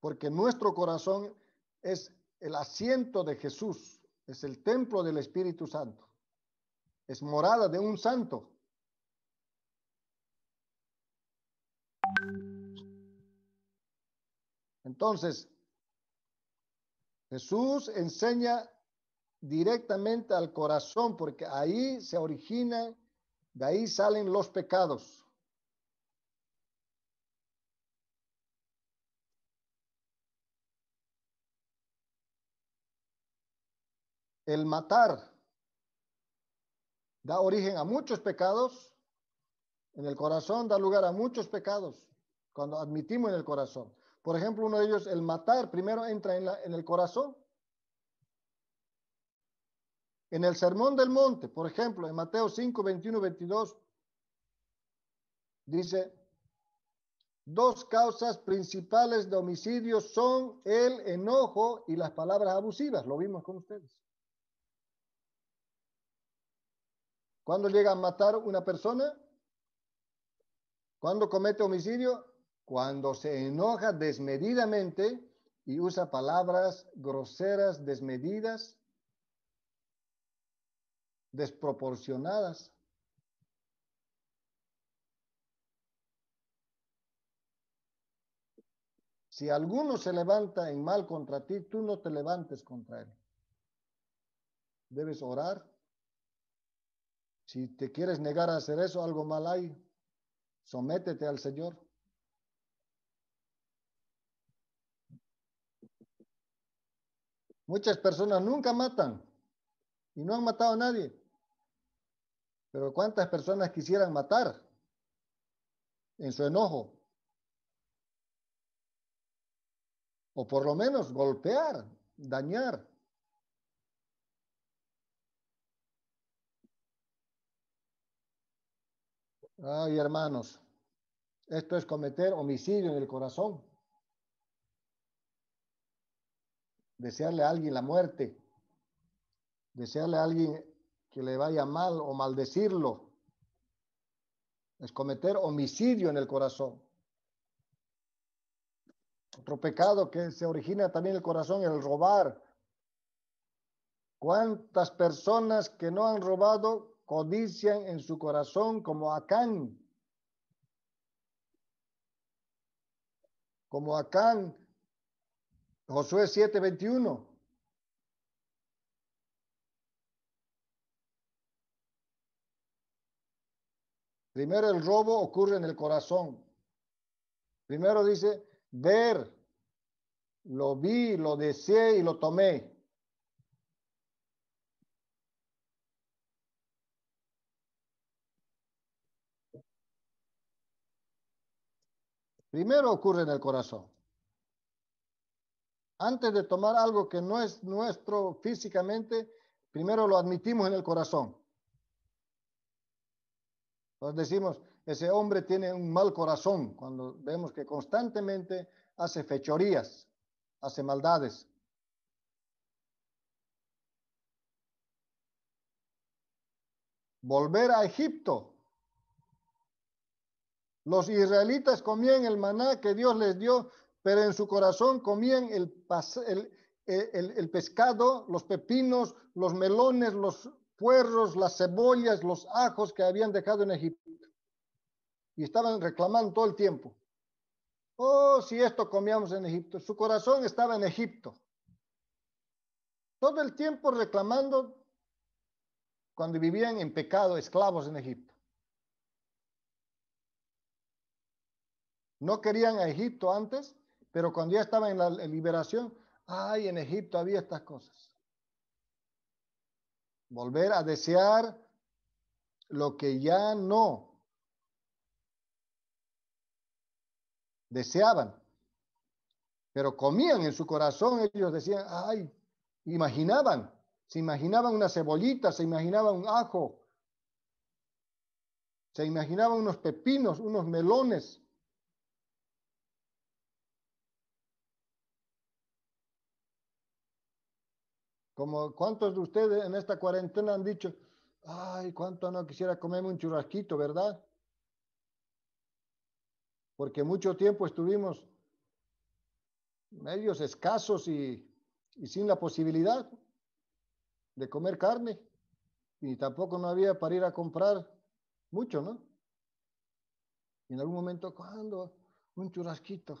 porque nuestro corazón es el asiento de Jesús, es el templo del Espíritu Santo, es morada de un santo. Entonces, Jesús enseña directamente al corazón porque ahí se origina, de ahí salen los pecados. El matar da origen a muchos pecados. En el corazón da lugar a muchos pecados cuando admitimos en el corazón. Por ejemplo, uno de ellos, el matar, primero entra en, la, en el corazón. En el Sermón del Monte, por ejemplo, en Mateo 5, 21, 22, dice, dos causas principales de homicidio son el enojo y las palabras abusivas. Lo vimos con ustedes. Cuando llega a matar una persona, cuando comete homicidio, cuando se enoja desmedidamente y usa palabras groseras, desmedidas, desproporcionadas. Si alguno se levanta en mal contra ti, tú no te levantes contra él. Debes orar. Si te quieres negar a hacer eso, algo mal hay. Sométete al Señor. Muchas personas nunca matan y no han matado a nadie. Pero ¿cuántas personas quisieran matar en su enojo? O por lo menos golpear, dañar. Ay, hermanos, esto es cometer homicidio en el corazón. desearle a alguien la muerte, desearle a alguien que le vaya mal o maldecirlo, es cometer homicidio en el corazón. Otro pecado que se origina también en el corazón el robar. ¿Cuántas personas que no han robado codician en su corazón como Acán? Como Acán Josué 7:21. Primero el robo ocurre en el corazón. Primero dice, ver, lo vi, lo deseé y lo tomé. Primero ocurre en el corazón. Antes de tomar algo que no es nuestro físicamente, primero lo admitimos en el corazón. Nos decimos, ese hombre tiene un mal corazón cuando vemos que constantemente hace fechorías, hace maldades. Volver a Egipto. Los israelitas comían el maná que Dios les dio pero en su corazón comían el, el, pescado, los pepinos, los melones, los puerros, las cebollas, los ajos que habían dejado en Egipto. Y estaban reclamando todo el tiempo. Oh, si esto comíamos en Egipto. Su corazón estaba en Egipto. Todo el tiempo reclamando cuando vivían en pecado, esclavos en Egipto. No querían a Egipto antes, pero cuando ya estaba en la liberación, ay, en Egipto había estas cosas. Volver a desear lo que ya no deseaban, pero comían en su corazón, ellos decían, ay, imaginaban, se imaginaban una cebollita, se imaginaban un ajo, se imaginaban unos pepinos, unos melones, Como cuántos de ustedes en esta cuarentena han dicho, ay, cuánto no quisiera comerme un churrasquito, ¿verdad? Porque mucho tiempo estuvimos medios escasos y, sin la posibilidad de comer carne y tampoco no había para ir a comprar mucho, ¿no? Y en algún momento, cuando un churrasquito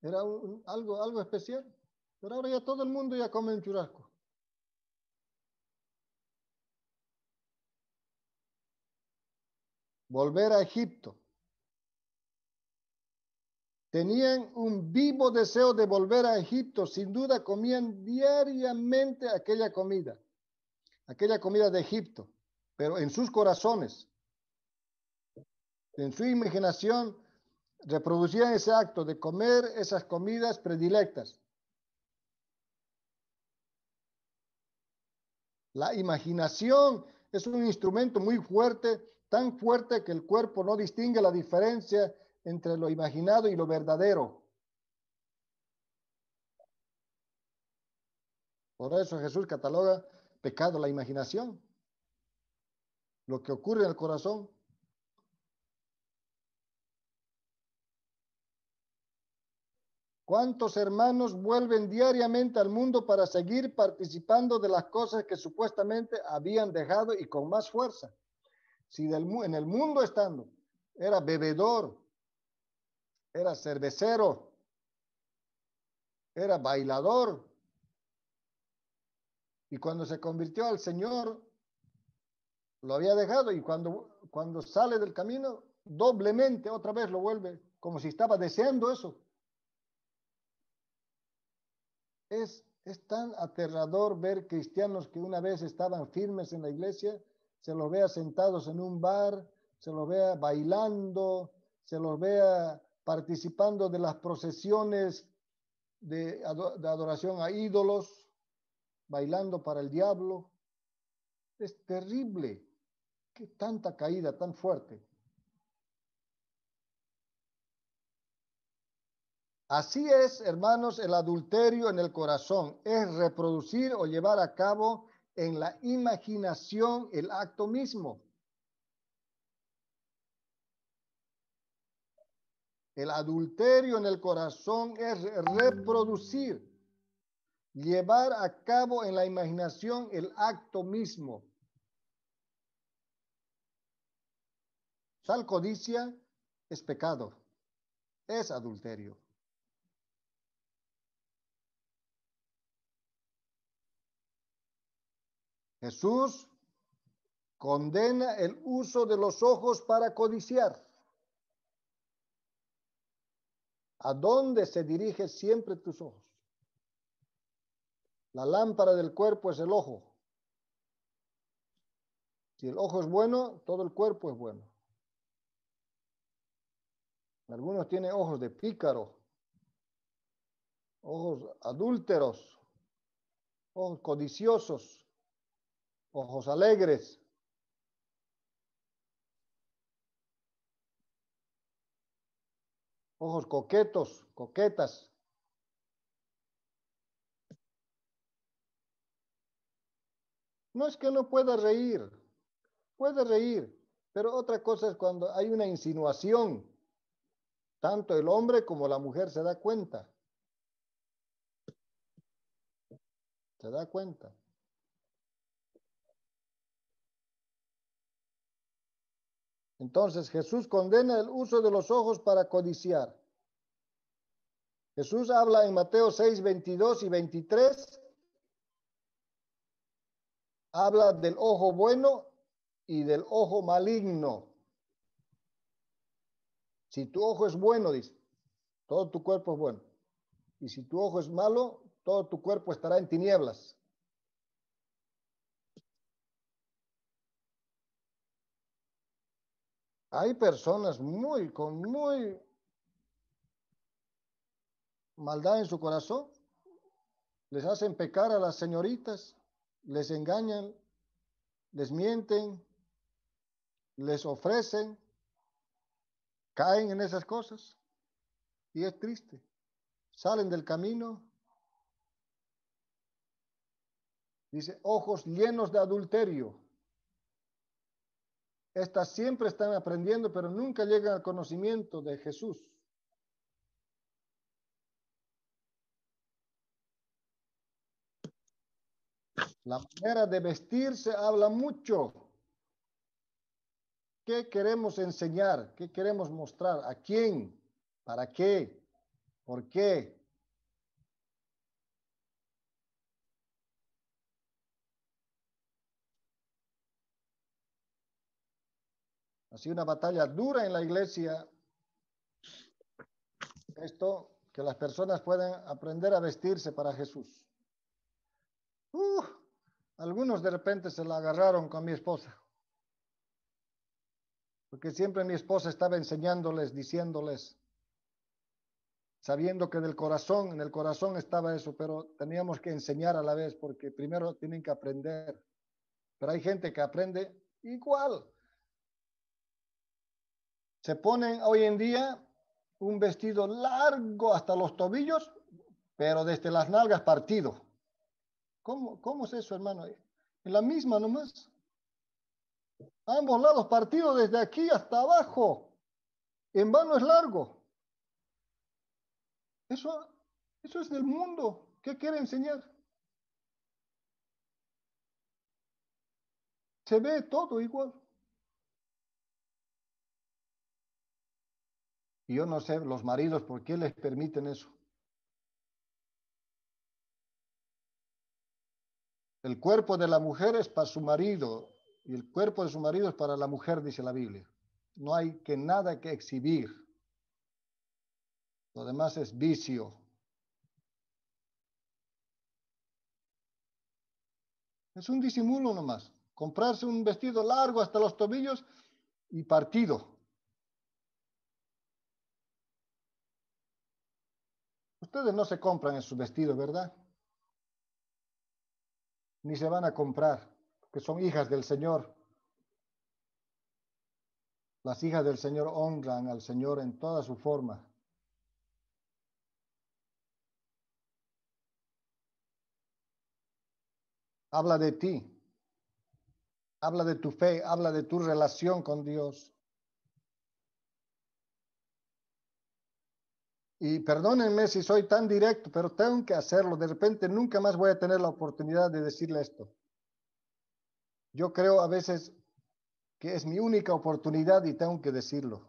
era algo, algo especial, pero ahora ya todo el mundo ya come un churrasco. volver a Egipto. Tenían un vivo deseo de volver a Egipto. Sin duda comían diariamente aquella comida, aquella comida de Egipto, pero en sus corazones, en su imaginación, reproducían ese acto de comer esas comidas predilectas. La imaginación es un instrumento muy fuerte tan fuerte que el cuerpo no distingue la diferencia entre lo imaginado y lo verdadero. Por eso Jesús cataloga pecado la imaginación, lo que ocurre en el corazón. ¿Cuántos hermanos vuelven diariamente al mundo para seguir participando de las cosas que supuestamente habían dejado y con más fuerza? Si en el mundo estando era bebedor, era cervecero, era bailador, y cuando se convirtió al Señor, lo había dejado y cuando, cuando sale del camino, doblemente otra vez lo vuelve, como si estaba deseando eso. Es, es tan aterrador ver cristianos que una vez estaban firmes en la iglesia se los vea sentados en un bar, se los vea bailando, se los vea participando de las procesiones de, adoración a ídolos, bailando para el diablo. Es terrible qué tanta caída tan fuerte. Así es, hermanos, el adulterio en el corazón es reproducir o llevar a cabo en la imaginación el acto mismo. El adulterio en el corazón es reproducir, llevar a cabo en la imaginación el acto mismo. Tal codicia es pecado, es adulterio. Jesús condena el uso de los ojos para codiciar. ¿A dónde se dirigen siempre tus ojos? La lámpara del cuerpo es el ojo. Si el ojo es bueno, todo el cuerpo es bueno. Algunos tienen ojos de pícaro, ojos adúlteros, ojos codiciosos. Ojos alegres. Ojos coquetos, coquetas. No es que no pueda reír, puede reír, pero otra cosa es cuando hay una insinuación. Tanto el hombre como la mujer se da cuenta. Se da cuenta. Entonces Jesús condena el uso de los ojos para codiciar. Jesús habla en Mateo 6, 22 y 23. Habla del ojo bueno y del ojo maligno. Si tu ojo es bueno, dice, todo tu cuerpo es bueno. Y si tu ojo es malo, todo tu cuerpo estará en tinieblas. hay personas muy con muy maldad en su corazón, les hacen pecar a las señoritas, les engañan, les mienten, les ofrecen, caen en esas cosas y es triste. Salen del camino. Dice, ojos llenos de adulterio estas siempre están aprendiendo, pero nunca llegan al conocimiento de Jesús. La manera de vestirse habla mucho. ¿Qué queremos enseñar? ¿Qué queremos mostrar? ¿A quién? ¿Para qué? ¿Por qué? Si una batalla dura en la iglesia. Esto, que las personas puedan aprender a vestirse para Jesús. algunos de repente se la agarraron con mi esposa. Porque siempre mi esposa estaba enseñándoles, diciéndoles, sabiendo que del corazón, en el corazón estaba eso, pero teníamos que enseñar a la vez, porque primero tienen que aprender. Pero hay gente que aprende igual. Se ponen hoy en día un vestido largo hasta los tobillos, pero desde las nalgas partido. ¿Cómo, es eso, hermano? En la misma nomás. ambos lados partido desde aquí hasta abajo. En vano es largo. Eso, eso es del mundo. ¿Qué quiere enseñar? Se ve todo igual. Y yo no sé, los maridos, ¿por qué les permiten eso? El cuerpo de la mujer es para su marido y el cuerpo de su marido es para la mujer, dice la Biblia. No hay que nada que exhibir. Lo demás es vicio. Es un disimulo nomás. Comprarse un vestido largo hasta los tobillos y partido. Ustedes no se compran en su vestido, ¿verdad? Ni se van a comprar, porque son hijas del Señor. Las hijas del Señor honran al Señor en toda su forma. Habla de ti, habla de tu fe, habla de tu relación con Dios. y perdónenme si soy tan directo, pero tengo que hacerlo. De repente nunca más voy a tener la oportunidad de decirle esto. Yo creo a veces que es mi única oportunidad y tengo que decirlo.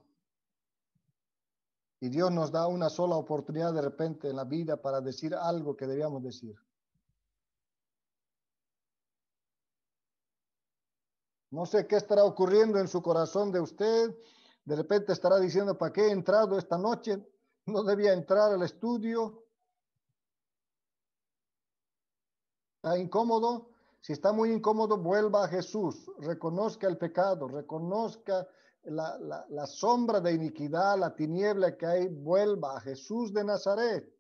Y Dios nos da una sola oportunidad de repente en la vida para decir algo que debíamos decir. No sé qué estará ocurriendo en su corazón de usted. De repente estará diciendo, ¿para qué he entrado esta noche? no debía entrar al estudio. ¿Está incómodo? Si está muy incómodo, vuelva a Jesús, reconozca el pecado, reconozca la, sombra de iniquidad, la tiniebla que hay, vuelva a Jesús de Nazaret.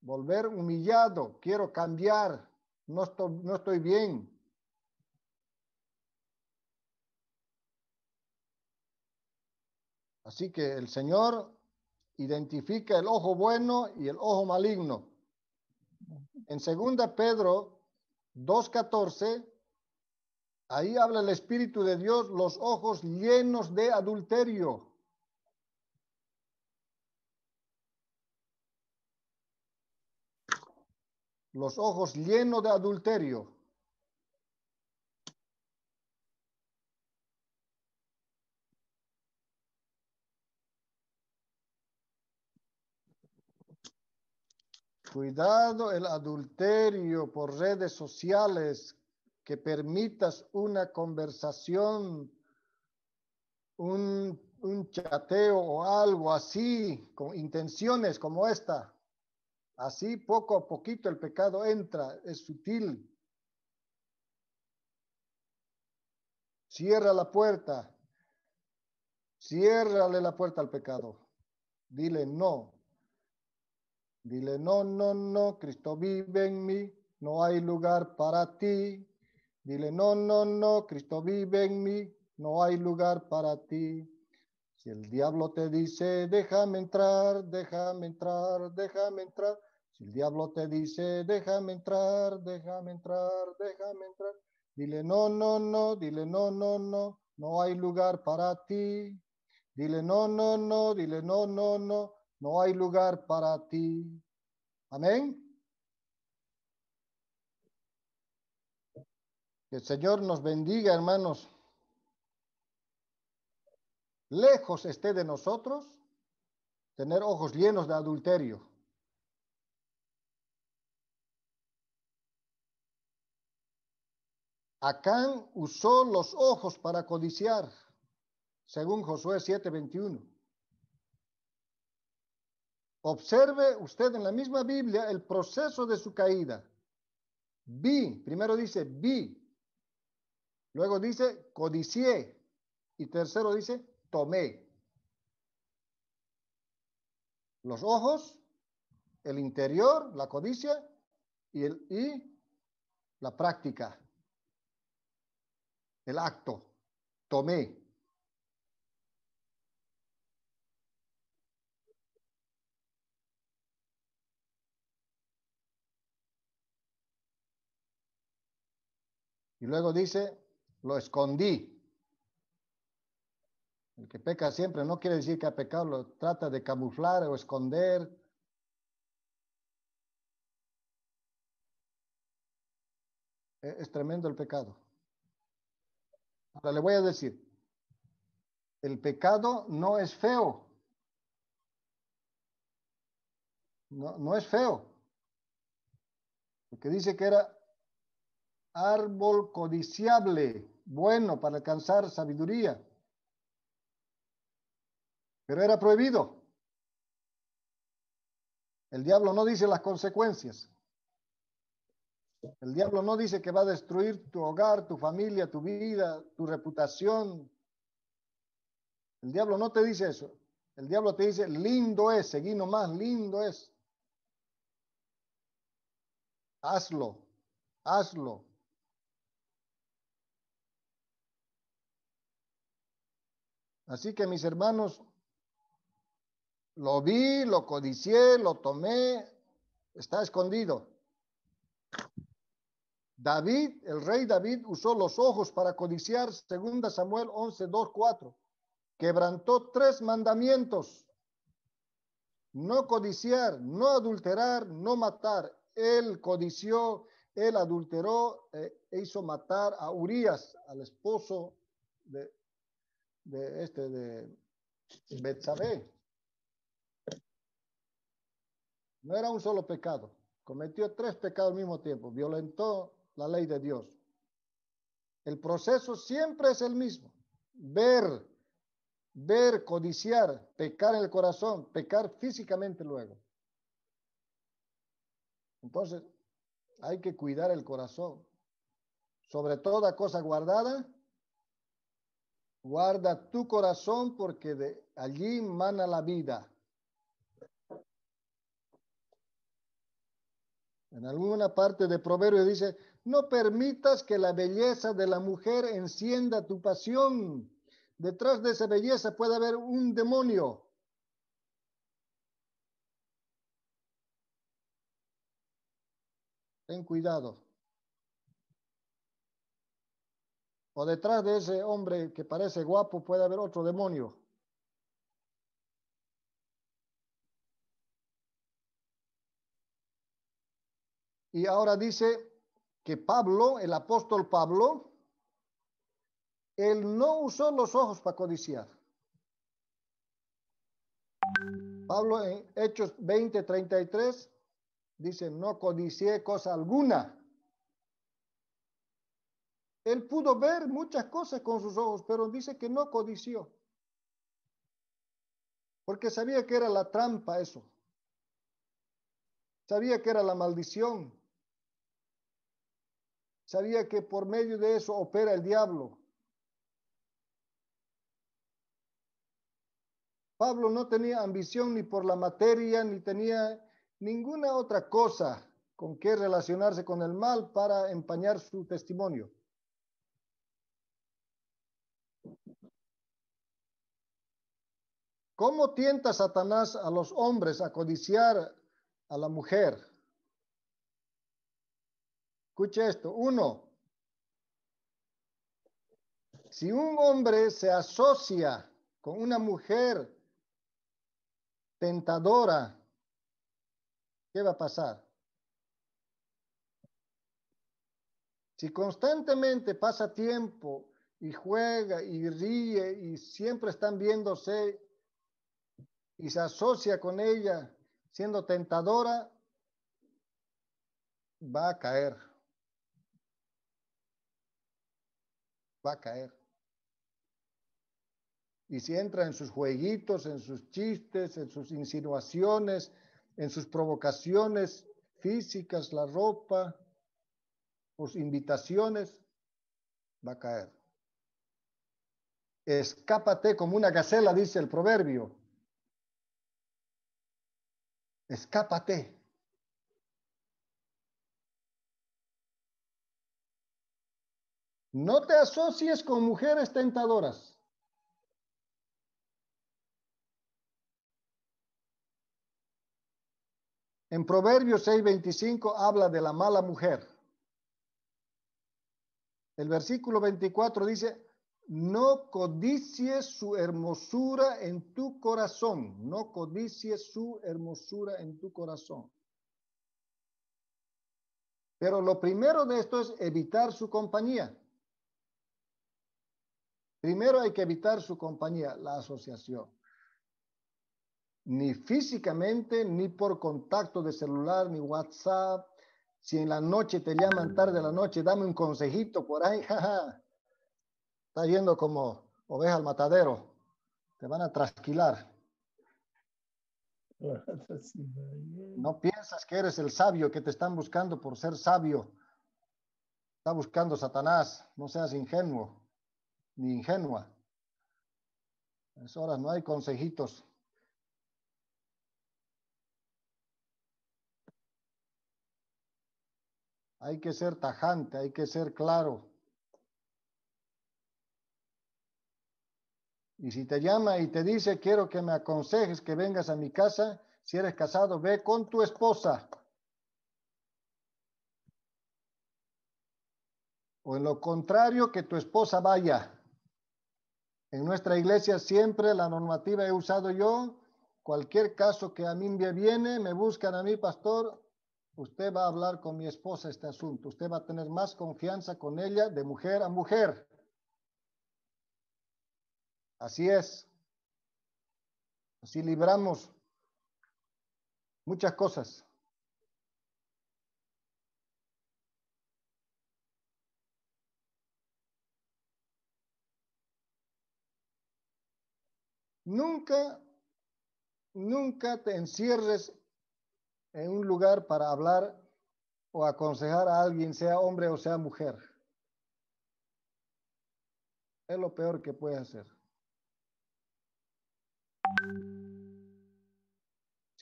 Volver humillado, quiero cambiar, no estoy, no estoy bien. Así que el Señor identifica el ojo bueno y el ojo maligno. En 2 Pedro 2.14, ahí habla el Espíritu de Dios, los ojos llenos de adulterio. Los ojos llenos de adulterio. Cuidado el adulterio por redes sociales que permitas una conversación, un, chateo o algo así, con intenciones como esta. Así poco a poquito el pecado entra, es sutil. Cierra la puerta. Ciérrale la puerta al pecado. Dile no. Dile, no, no, no, Cristo vive en mí, no hay lugar para ti. Dile, no, no, no, Cristo vive en mí, no hay lugar para ti. Si el diablo te dice, déjame entrar, déjame entrar, déjame entrar. Si el diablo te dice, déjame entrar, déjame entrar, déjame entrar. Dile, no, no, no, dile, no, no, no, no hay lugar para ti. Dile, no, no, no, dile, no, no, no, no hay lugar para ti. Amén. Que el Señor nos bendiga, hermanos. Lejos esté de nosotros tener ojos llenos de adulterio. Acán usó los ojos para codiciar, según Josué 7:21. Observe usted en la misma Biblia el proceso de su caída. Vi, primero dice vi, luego dice codicié y tercero dice tomé. Los ojos, el interior, la codicia y, el, y la práctica, el acto, tomé. Y luego dice, lo escondí. El que peca siempre no quiere decir que ha pecado, lo trata de camuflar o esconder. E, es, tremendo el pecado. Ahora le voy a decir, el pecado no es feo. No, no es feo. Porque dice que era árbol codiciable, bueno para alcanzar sabiduría. Pero era prohibido. El diablo no dice las consecuencias. El diablo no dice que va a destruir tu hogar, tu familia, tu vida, tu reputación. El diablo no te dice eso. El diablo te dice, lindo es, seguí nomás, lindo es. Hazlo, hazlo. Así que mis hermanos, lo vi, lo codicié, lo tomé, está escondido. David, el rey David usó los ojos para codiciar, segunda Samuel 11, 2, 4. Quebrantó tres mandamientos. No codiciar, no adulterar, no matar. Él codició, él adulteró eh, e hizo matar a Urias, al esposo de de este, de Betsabé. No era un solo pecado. Cometió tres pecados al mismo tiempo. Violentó la ley de Dios. El proceso siempre es el mismo. Ver, ver, codiciar, pecar en el corazón, pecar físicamente luego. Entonces, hay que cuidar el corazón. Sobre toda cosa guardada, Guarda tu corazón porque de allí mana la vida. En alguna parte de Proverbio dice, no permitas que la belleza de la mujer encienda tu pasión. Detrás de esa belleza puede haber un demonio. Ten cuidado. o detrás de ese hombre que parece guapo puede haber otro demonio. Y ahora dice que Pablo, el apóstol Pablo, él no usó los ojos para codiciar. Pablo en Hechos 20, 33 dice, no codicié cosa alguna él pudo ver muchas cosas con sus ojos, pero dice que no codició. Porque sabía que era la trampa eso. Sabía que era la maldición. Sabía que por medio de eso opera el diablo. Pablo no tenía ambición ni por la materia, ni tenía ninguna otra cosa con que relacionarse con el mal para empañar su testimonio. ¿Cómo tienta Satanás a los hombres a codiciar a la mujer? Escuche esto. Uno, si un hombre se asocia con una mujer tentadora, ¿qué va a pasar? Si constantemente pasa tiempo y juega y ríe y siempre están viéndose y se asocia con ella siendo tentadora, va a caer. Va a caer. Y si entra en sus jueguitos, en sus chistes, en sus insinuaciones, en sus provocaciones físicas, la ropa, sus invitaciones, va a caer. Escápate como una gacela, dice el proverbio escápate. No te asocies con mujeres tentadoras. En Proverbios 6:25 habla de la mala mujer. El versículo 24 dice, no codicies su hermosura en tu corazón. No codicies su hermosura en tu corazón. Pero lo primero de esto es evitar su compañía. Primero hay que evitar su compañía, la asociación. Ni físicamente, ni por contacto de celular, ni WhatsApp. Si en la noche te llaman tarde de la noche, dame un consejito por ahí. <laughs> Estás yendo como oveja al matadero. Te van a trasquilar. No piensas que eres el sabio, que te están buscando por ser sabio. Está buscando Satanás. No seas ingenuo ni ingenua. esas horas no hay consejitos. Hay que ser tajante, hay que ser claro. Y si te llama y te dice, quiero que me aconsejes que vengas a mi casa, si eres casado, ve con tu esposa. O en lo contrario, que tu esposa vaya. En nuestra iglesia siempre la normativa he usado yo. Cualquier caso que a mí me viene, me buscan a mí, pastor, usted va a hablar con mi esposa este asunto. Usted va a tener más confianza con ella de mujer a mujer. Así es. Así libramos muchas cosas. Nunca, nunca te encierres en un lugar para hablar o aconsejar a alguien, sea hombre o sea mujer. Es lo peor que puedes hacer.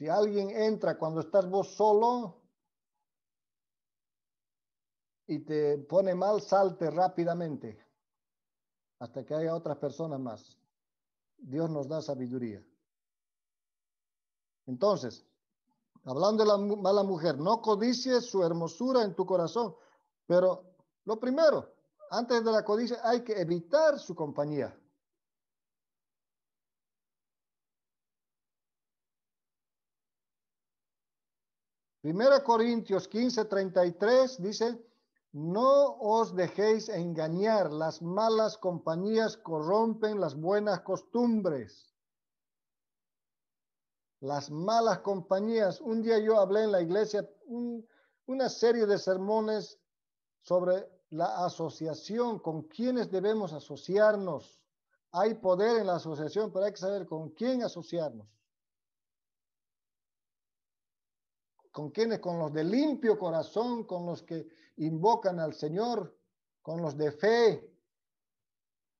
Si alguien entra cuando estás vos solo y te pone mal, salte rápidamente hasta que haya otras personas más. Dios nos da sabiduría. Entonces, hablando de la mala mujer, no codicies su hermosura en tu corazón, pero lo primero, antes de la codicia, hay que evitar su compañía. Primera Corintios 15, 33 dice, no os dejéis engañar, las malas compañías corrompen las buenas costumbres. Las malas compañías. Un día yo hablé en la iglesia una serie de sermones sobre la asociación, con quienes debemos asociarnos. Hay poder en la asociación, pero hay que saber con quién asociarnos. ¿Con quiénes? Con los de limpio corazón, con los que invocan al Señor, con los de fe,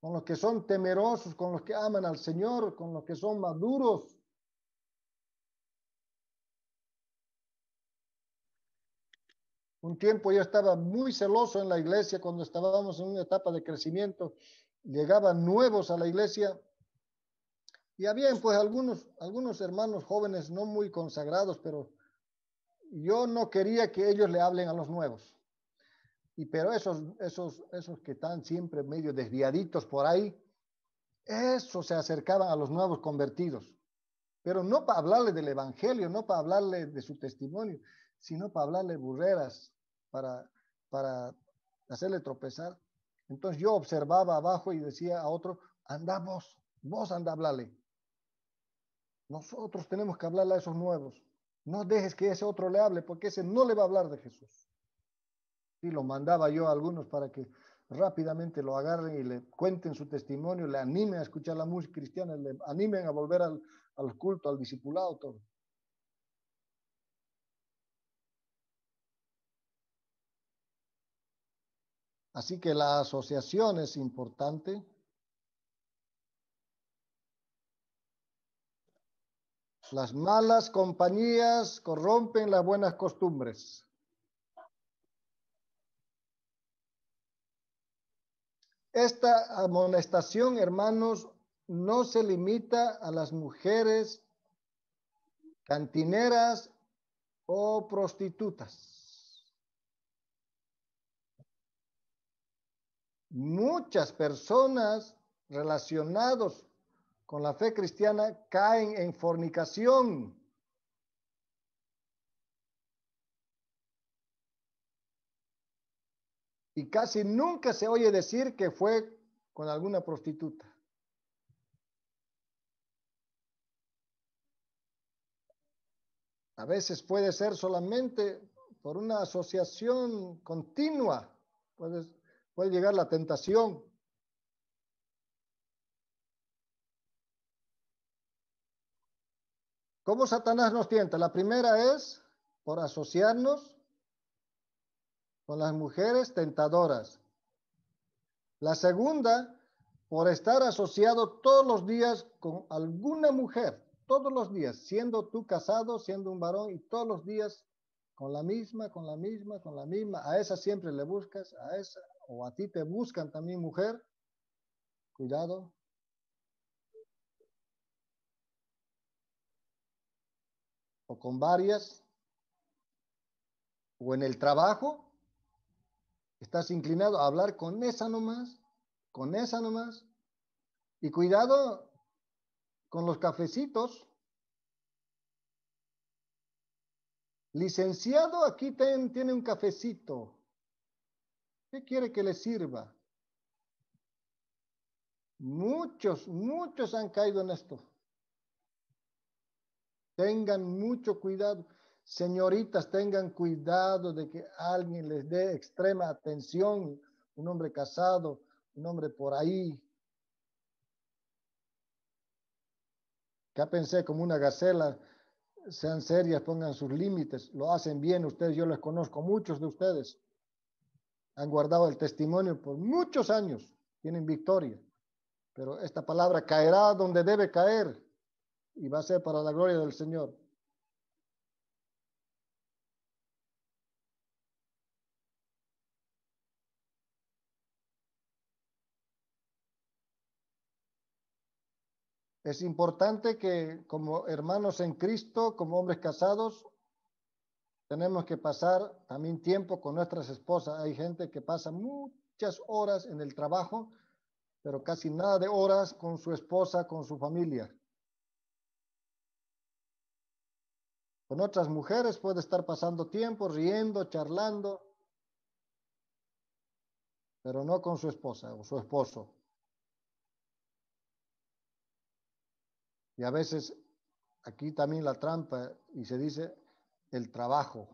con los que son temerosos, con los que aman al Señor, con los que son maduros. Un tiempo yo estaba muy celoso en la iglesia cuando estábamos en una etapa de crecimiento. Llegaban nuevos a la iglesia y habían pues algunos, algunos hermanos jóvenes no muy consagrados, pero yo no quería que ellos le hablen a los nuevos. Y pero esos, esos, esos que están siempre medio desviaditos por ahí, esos se acercaban a los nuevos convertidos. Pero no para hablarle del Evangelio, no para hablarle de su testimonio, sino para hablarle burreras, para, para hacerle tropezar. Entonces yo observaba abajo y decía a otro, anda vos, vos anda hablarle. Nosotros tenemos que hablarle a esos nuevos. No dejes que ese otro le hable, porque ese no le va a hablar de Jesús. Y lo mandaba yo a algunos para que rápidamente lo agarren y le cuenten su testimonio, le animen a escuchar la música cristiana, le animen a volver al, al culto, al discipulado, todo. Así que la asociación es importante, Las malas compañías corrompen las buenas costumbres. Esta amonestación, hermanos, no se limita a las mujeres cantineras o prostitutas. Muchas personas relacionados con la fe cristiana caen en fornicación. Y casi nunca se oye decir que fue con alguna prostituta. A veces puede ser solamente por una asociación continua, puede, llegar la tentación ¿Cómo Satanás nos tienta? La primera es por asociarnos con las mujeres tentadoras. La segunda, por estar asociado todos los días con alguna mujer, todos los días, siendo tú casado, siendo un varón y todos los días con la misma, con la misma, con la misma. A esa siempre le buscas, a esa, o a ti te buscan también mujer. Cuidado, con varias, o en el trabajo, estás inclinado a hablar con esa nomás, con esa nomás. Y cuidado con los cafecitos. Licenciado, aquí tiene un cafecito. ¿Qué quiere que le sirva? Muchos, muchos han caído en esto. Tengan mucho cuidado. Señoritas, tengan cuidado de que alguien les dé extrema atención. Un hombre casado, un hombre por ahí. Ya pensé como una gacela. Sean serias, pongan sus límites. Lo hacen bien ustedes. Yo les conozco muchos de ustedes. Han guardado el testimonio por muchos años. Tienen victoria. Pero esta palabra caerá donde debe caer y va a ser para la gloria del Señor. Es importante que como hermanos en Cristo, como hombres casados, tenemos que pasar también tiempo con nuestras esposas. Hay gente que pasa muchas horas en el trabajo, pero casi nada de horas con su esposa, con su familia. Con otras mujeres puede estar pasando tiempo riendo, charlando, pero no con su esposa o su esposo. Y a veces aquí también la trampa y se dice el trabajo.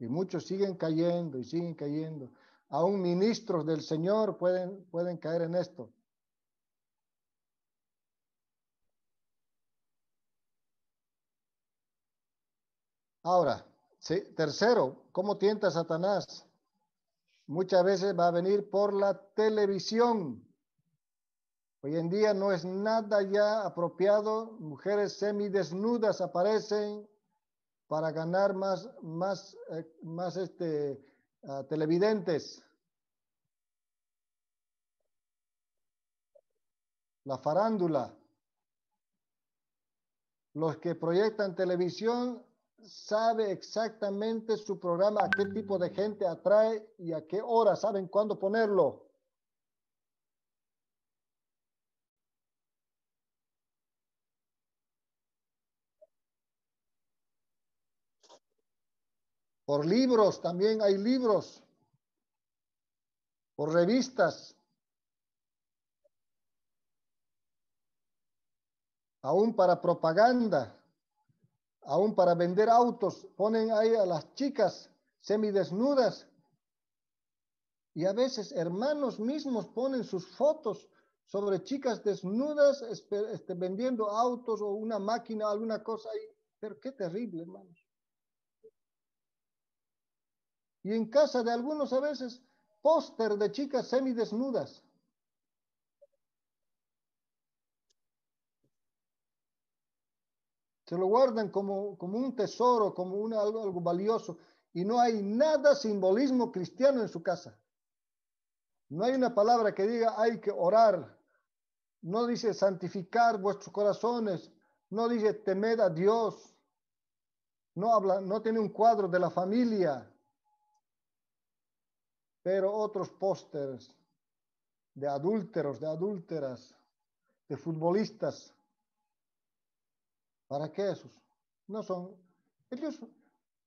Y muchos siguen cayendo y siguen cayendo. Aún ministros del Señor pueden, pueden caer en esto. Ahora, tercero, ¿cómo tienta Satanás? Muchas veces va a venir por la televisión. Hoy en día no es nada ya apropiado. Mujeres semidesnudas aparecen para ganar más, más, eh, más este, ah, televidentes. La farándula. Los que proyectan televisión sabe exactamente su programa, a qué tipo de gente atrae y a qué hora, saben cuándo ponerlo. Por libros, también hay libros. Por revistas. Aún para propaganda. Aún para vender autos, ponen ahí a las chicas semidesnudas. Y a veces hermanos mismos ponen sus fotos sobre chicas desnudas este, vendiendo autos o una máquina, alguna cosa ahí. Pero qué terrible, hermanos. Y en casa de algunos a veces póster de chicas semidesnudas. Se lo guardan como, un tesoro, como algo, valioso. Y no hay nada simbolismo cristiano en su casa. No hay una palabra que diga hay que orar. No dice santificar vuestros corazones. No dice temed a Dios. No habla, no tiene un cuadro de la familia. Pero otros pósters de adúlteros, de adúlteras, de futbolistas, para qué esos no son, ellos,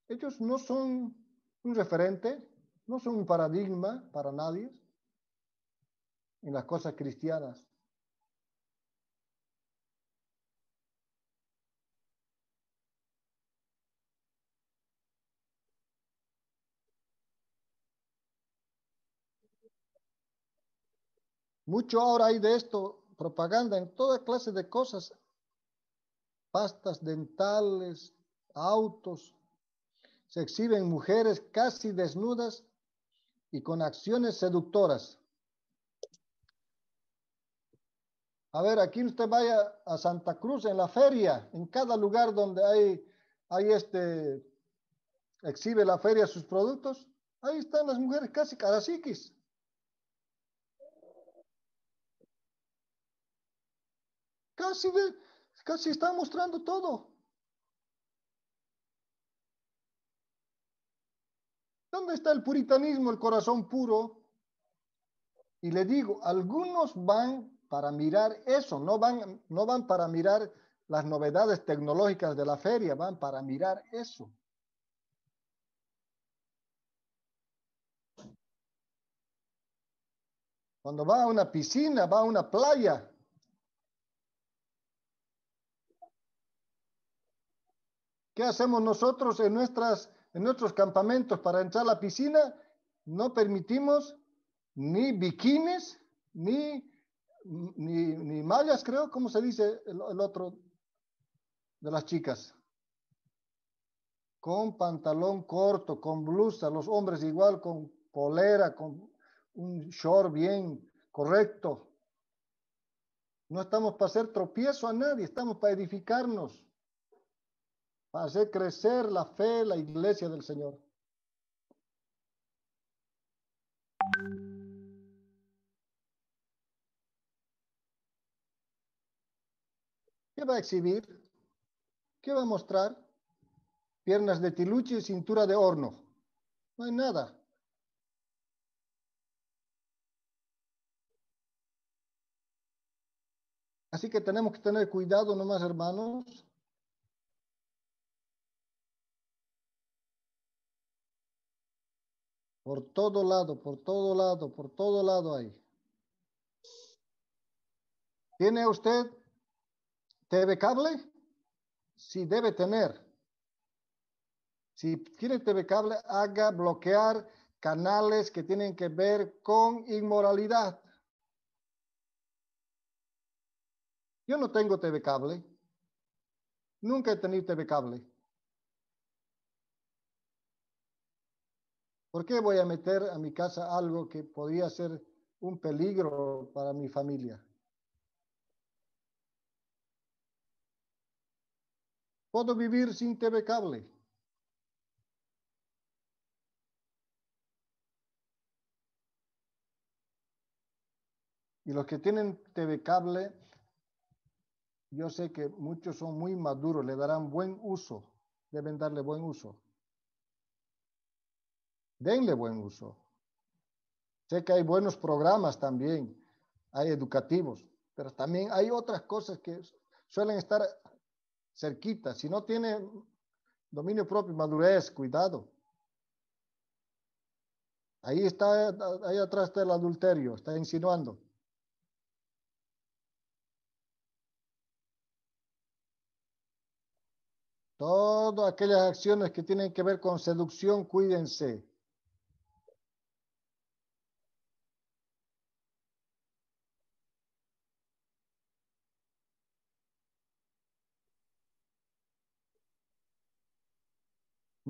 ellos no son un referente, no son un paradigma para nadie en las cosas cristianas. Mucho ahora hay de esto, propaganda en toda clase de cosas pastas dentales, autos. Se exhiben mujeres casi desnudas y con acciones seductoras. A ver, aquí usted vaya a Santa Cruz en la feria, en cada lugar donde hay, este, exhibe la feria sus productos, ahí están las mujeres casi psiquis Casi de, Casi está mostrando todo. ¿Dónde está el puritanismo, el corazón puro? Y le digo, algunos van para mirar eso, no van, no van para mirar las novedades tecnológicas de la feria, van para mirar eso. Cuando va a una piscina, va a una playa, ¿Qué hacemos nosotros en, nuestras, en nuestros campamentos para entrar a la piscina? No permitimos ni bikinis, ni, ni, ni mallas, creo, como se dice el, el otro de las chicas. Con pantalón corto, con blusa, los hombres igual, con polera, con un short bien correcto. No estamos para hacer tropiezo a nadie, estamos para edificarnos para hacer crecer la fe, la iglesia del Señor. ¿Qué va a exhibir? ¿Qué va a mostrar? Piernas de tiluche y cintura de horno. No hay nada. Así que tenemos que tener cuidado nomás, hermanos, Por todo lado, por todo lado, por todo lado hay. ¿Tiene usted TV cable? Sí, debe tener. Si tiene TV cable, haga bloquear canales que tienen que ver con inmoralidad. Yo no tengo TV cable. Nunca he tenido TV cable. ¿Por qué voy a meter a mi casa algo que podría ser un peligro para mi familia? Puedo vivir sin TV cable. Y los que tienen TV cable, yo sé que muchos son muy maduros, le darán buen uso, deben darle buen uso denle buen uso. Sé que hay buenos programas también, hay educativos, pero también hay otras cosas que suelen estar cerquitas Si no tiene dominio propio, madurez, cuidado. Ahí está, ahí atrás está el adulterio, está insinuando. Todas aquellas acciones que tienen que ver con seducción, cuídense.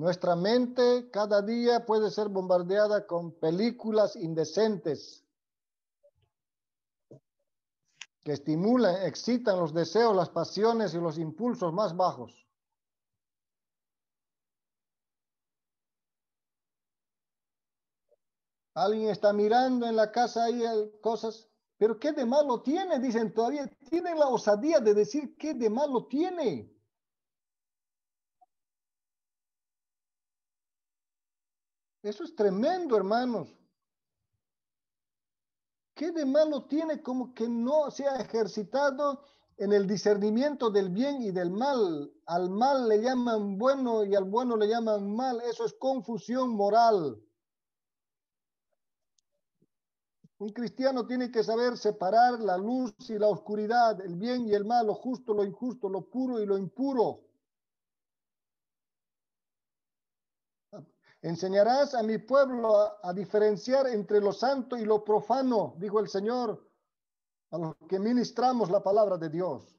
Nuestra mente cada día puede ser bombardeada con películas indecentes que estimulan, excitan los deseos, las pasiones y los impulsos más bajos. Alguien está mirando en la casa ahí eh, cosas, pero ¿qué de malo tiene? Dicen todavía, tienen la osadía de decir qué de malo tiene. Eso es tremendo, hermanos. ¿Qué de malo tiene como que no se ha ejercitado en el discernimiento del bien y del mal? Al mal le llaman bueno y al bueno le llaman mal. Eso es confusión moral. Un cristiano tiene que saber separar la luz y la oscuridad, el bien y el mal, lo justo, lo injusto, lo puro y lo impuro. Enseñarás a mi pueblo a, diferenciar entre lo santo y lo profano, dijo el Señor, a los que ministramos la palabra de Dios.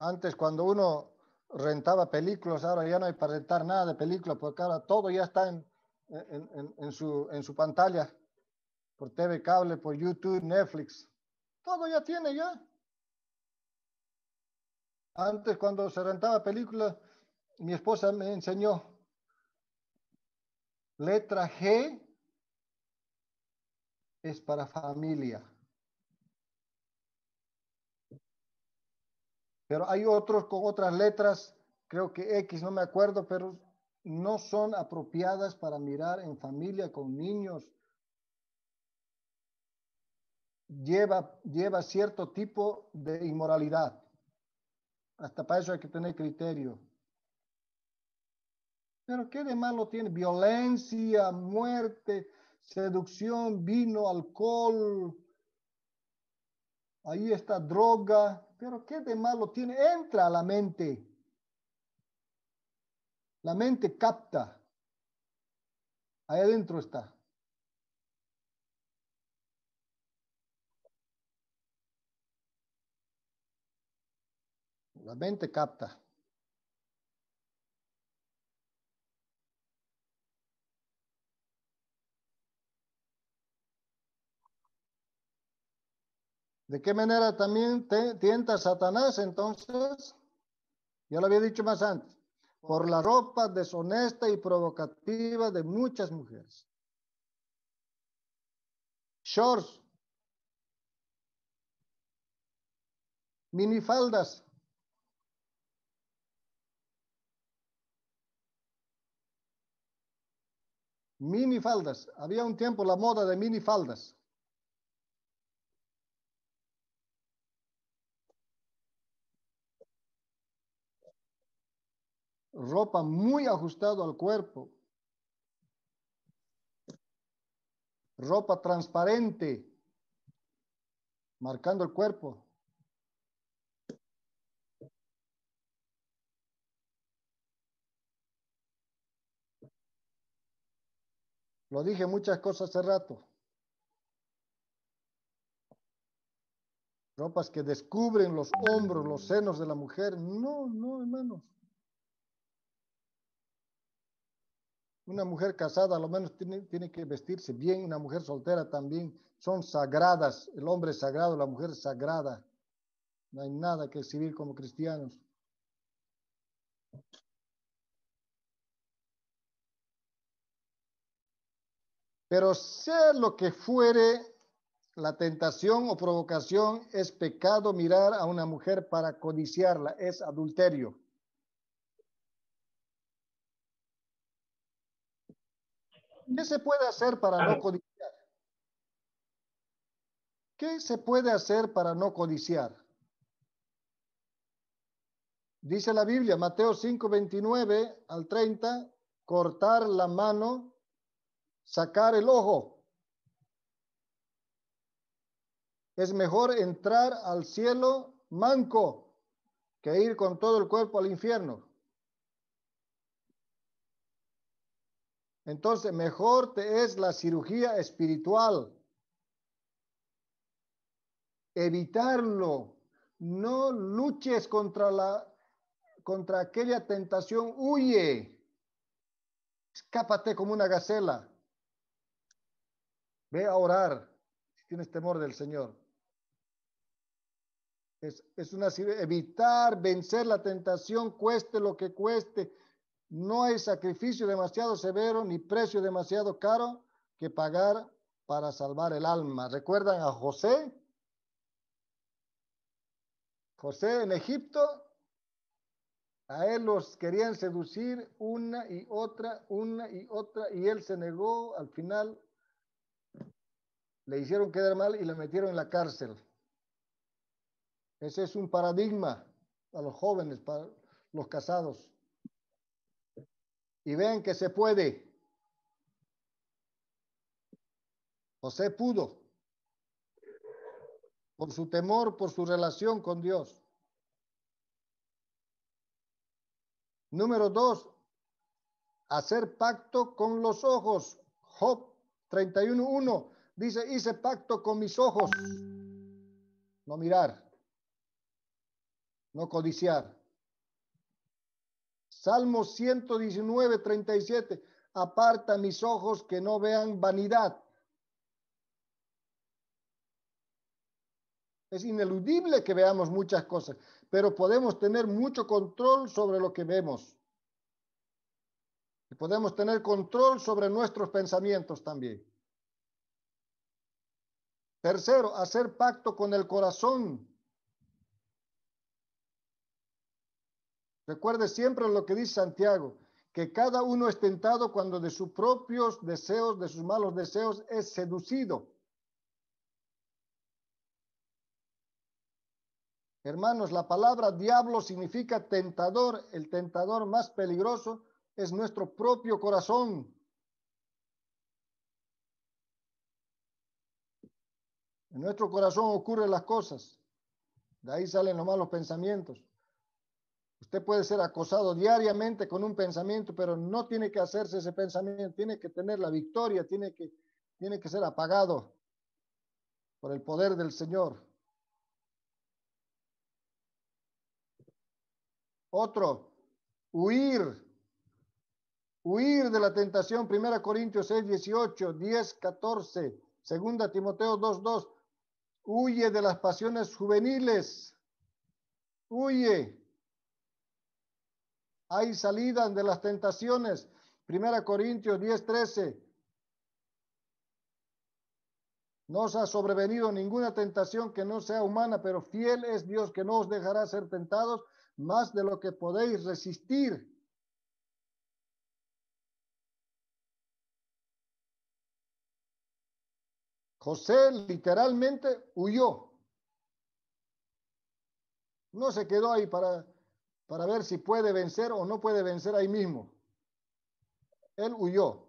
Antes cuando uno rentaba películas, ahora ya no hay para rentar nada de películas, porque ahora todo ya está en, su, en su pantalla por TV Cable, por YouTube, Netflix. Todo ya tiene ya. Antes cuando se rentaba película, mi esposa me enseñó letra G es para familia. Pero hay otros con otras letras, creo que X, no me acuerdo, pero no son apropiadas para mirar en familia con niños lleva, lleva cierto tipo de inmoralidad. Hasta para eso hay que tener criterio. Pero ¿qué de malo tiene? Violencia, muerte, seducción, vino, alcohol. Ahí está droga. Pero ¿qué de malo tiene? Entra a la mente. La mente capta. Ahí adentro está. La mente capta. ¿De qué manera también te tienta Satanás entonces? Ya lo había dicho más antes. Por la ropa deshonesta y provocativa de muchas mujeres. Shorts. Minifaldas. Mini faldas. Había un tiempo la moda de mini faldas. Ropa muy ajustada al cuerpo. Ropa transparente, marcando el cuerpo. Lo dije muchas cosas hace rato. Ropas que descubren los hombros, los senos de la mujer. No, no, hermanos. Una mujer casada a lo menos tiene, que vestirse bien, una mujer soltera también. Son sagradas, el hombre sagrado, la mujer sagrada. No hay nada que exhibir como cristianos. Pero sea lo que fuere la tentación o provocación, es pecado mirar a una mujer para codiciarla, es adulterio. ¿Qué se puede hacer para no codiciar? ¿Qué se puede hacer para no codiciar? Dice la Biblia, Mateo 5, 29 al 30, cortar la mano sacar el ojo. Es mejor entrar al cielo manco que ir con todo el cuerpo al infierno. Entonces, mejor te es la cirugía espiritual. Evitarlo. No luches contra la contra aquella tentación. Huye. Escápate como una gacela. Ve a orar si tienes temor del Señor. Es, es una evitar vencer la tentación, cueste lo que cueste. No hay sacrificio demasiado severo ni precio demasiado caro que pagar para salvar el alma. ¿Recuerdan a José? José en Egipto, a él los querían seducir una y otra, una y otra, y él se negó. Al final le hicieron quedar mal y le metieron en la cárcel. Ese es un paradigma a los jóvenes, para los casados. Y vean que se puede. José pudo por su temor, por su relación con Dios. Número dos, hacer pacto con los ojos. Job 31.1. Dice, hice pacto con mis ojos. No mirar. No codiciar. Salmo 119, 37. Aparta mis ojos que no vean vanidad. Es ineludible que veamos muchas cosas, pero podemos tener mucho control sobre lo que vemos. Y podemos tener control sobre nuestros pensamientos también. Tercero, hacer pacto con el corazón. Recuerde siempre lo que dice Santiago, que cada uno es tentado cuando de sus propios deseos, de sus malos deseos, es seducido. Hermanos, la palabra diablo significa tentador. El tentador más peligroso es nuestro propio corazón. En nuestro corazón ocurren las cosas. De ahí salen los malos pensamientos. Usted puede ser acosado diariamente con un pensamiento, pero no tiene que hacerse ese pensamiento. Tiene que tener la victoria, tiene que, tiene que ser apagado por el poder del Señor. Otro, huir. Huir de la tentación. Primera Corintios 6, 18, 10, 14. Segunda Timoteo 2, 2. Huye de las pasiones juveniles. Huye. Hay salida de las tentaciones. Primera Corintios 10, 13. No os ha sobrevenido ninguna tentación que no sea humana, pero fiel es Dios que no os dejará ser tentados más de lo que podéis resistir José literalmente huyó. No se quedó ahí para, para ver si puede vencer o no puede vencer ahí mismo. Él huyó.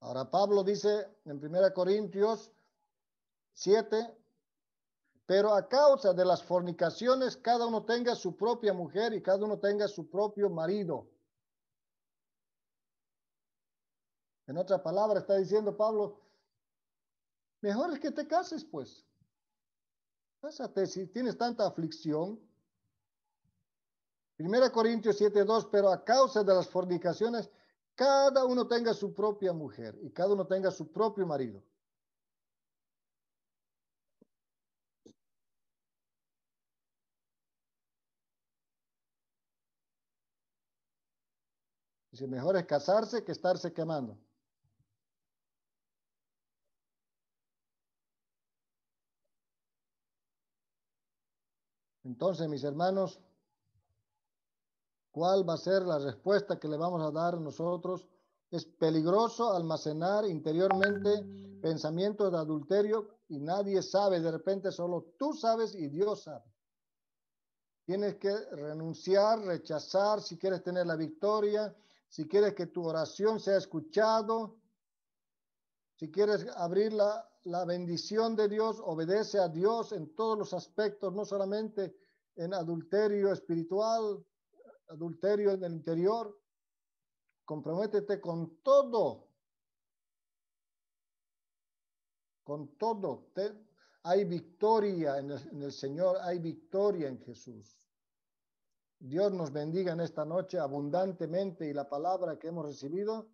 Ahora Pablo dice en 1 Corintios 7, pero a causa de las fornicaciones cada uno tenga su propia mujer y cada uno tenga su propio marido. En otra palabra, está diciendo Pablo, mejor es que te cases, pues. Pásate, si tienes tanta aflicción. Primera Corintios 7:2, pero a causa de las fornicaciones, cada uno tenga su propia mujer y cada uno tenga su propio marido. mejor es casarse que estarse quemando. Entonces, mis hermanos, ¿cuál va a ser la respuesta que le vamos a dar nosotros? Es peligroso almacenar interiormente pensamientos de adulterio y nadie sabe, de repente solo tú sabes y Dios sabe. Tienes que renunciar, rechazar si quieres tener la victoria, si quieres que tu oración sea escuchado, si quieres abrir la, bendición de Dios, obedece a Dios en todos los aspectos, no solamente en adulterio espiritual, adulterio en el interior. Comprométete con todo. Con todo. hay victoria en el Señor, hay victoria en Jesús. Dios nos bendiga en esta noche abundantemente y la palabra que hemos recibido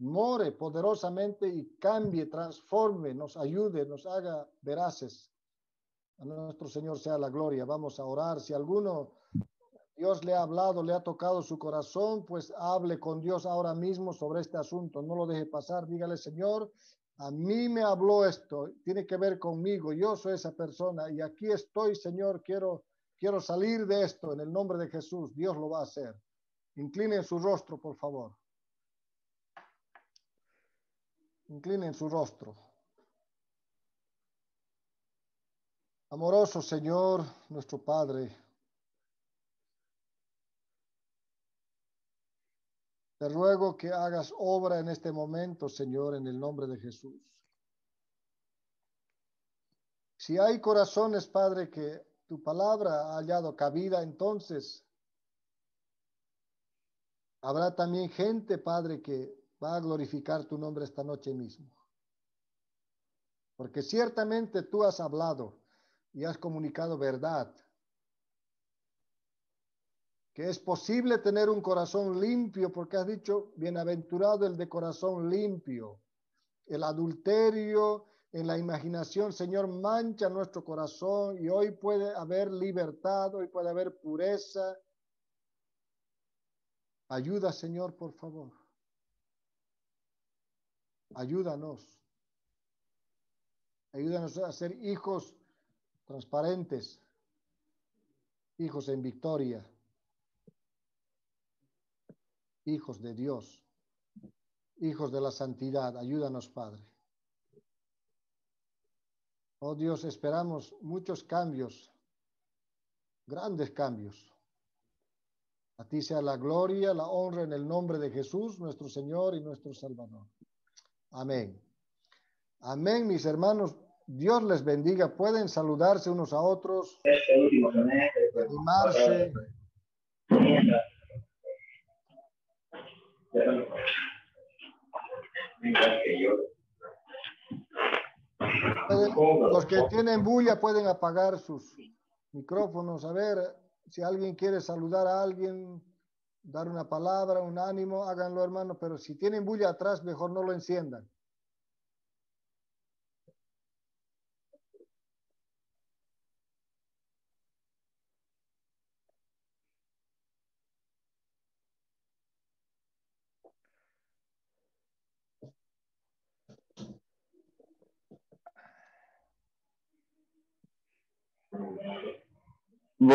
more poderosamente y cambie, transforme, nos ayude, nos haga veraces. A nuestro Señor sea la gloria. Vamos a orar. Si alguno Dios le ha hablado, le ha tocado su corazón, pues hable con Dios ahora mismo sobre este asunto. No lo deje pasar. Dígale, Señor, a mí me habló esto. Tiene que ver conmigo. Yo soy esa persona y aquí estoy, Señor. Quiero Quiero salir de esto en el nombre de Jesús. Dios lo va a hacer. Inclinen su rostro, por favor. Inclinen su rostro. Amoroso Señor, nuestro Padre, te ruego que hagas obra en este momento, Señor, en el nombre de Jesús. Si hay corazones, Padre, que tu palabra ha hallado cabida, entonces habrá también gente, Padre, que va a glorificar tu nombre esta noche mismo. Porque ciertamente tú has hablado y has comunicado verdad. Que es posible tener un corazón limpio, porque has dicho, bienaventurado el de corazón limpio. El adulterio, en la imaginación, Señor, mancha nuestro corazón y hoy puede haber libertad, hoy puede haber pureza. Ayuda, Señor, por favor. Ayúdanos. Ayúdanos a ser hijos transparentes, hijos en victoria, hijos de Dios, hijos de la santidad. Ayúdanos, Padre. Oh Dios, esperamos muchos cambios, grandes cambios. A ti sea la gloria, la honra en el nombre de Jesús, nuestro Señor y nuestro Salvador. Amén. Amén, mis hermanos. Dios les bendiga. Pueden saludarse unos a otros, los que tienen bulla pueden apagar sus micrófonos. A ver, si alguien quiere saludar a alguien, dar una palabra, un ánimo, háganlo, hermano. Pero si tienen bulla atrás, mejor no lo enciendan.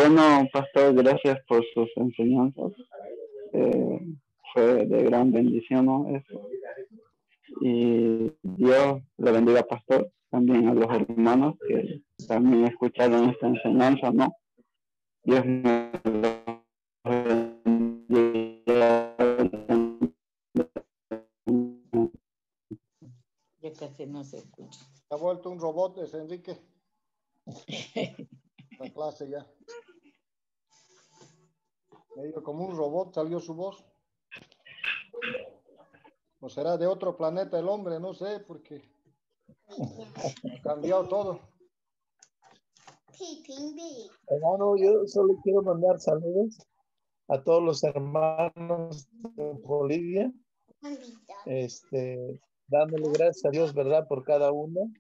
bueno, pastor, gracias por sus enseñanzas. Eh, fue de gran bendición ¿no? eso. Y Dios le bendiga, pastor, también a los hermanos que también escucharon esta enseñanza, ¿no? Dios me bendiga. Ya casi no se escucha. ha vuelto un robot, Enrique. <laughs> La clase ya como un robot salió su voz. O será de otro planeta el hombre, no sé, porque ha cambiado todo. Hermano, yo solo quiero mandar saludos a todos los hermanos de Bolivia. Este, dándole gracias a Dios, ¿verdad? Por cada uno.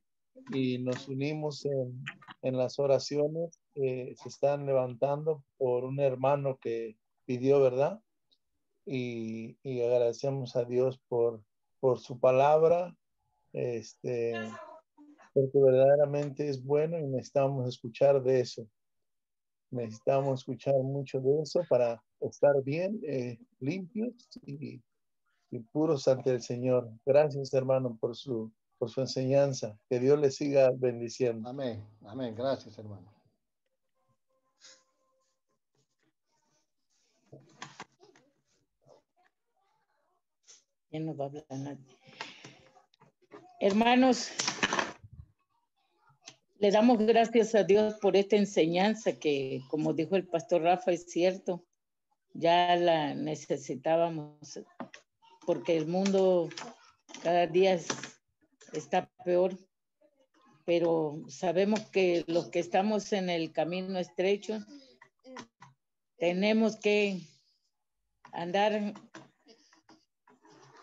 Y nos unimos en, en las oraciones que se están levantando por un hermano que pidió, ¿verdad? Y, y agradecemos a Dios por, por su palabra, este, porque verdaderamente es bueno y necesitamos escuchar de eso. Necesitamos escuchar mucho de eso para estar bien, eh, limpios y, y, puros ante el Señor. Gracias, hermano, por su, por su enseñanza. Que Dios le siga bendiciendo. Amén, amén. Gracias, hermano. Hermanos, le damos gracias a Dios por esta enseñanza que, como dijo el pastor Rafa, es cierto, ya la necesitábamos porque el mundo cada día está peor, pero sabemos que los que estamos en el camino estrecho tenemos que andar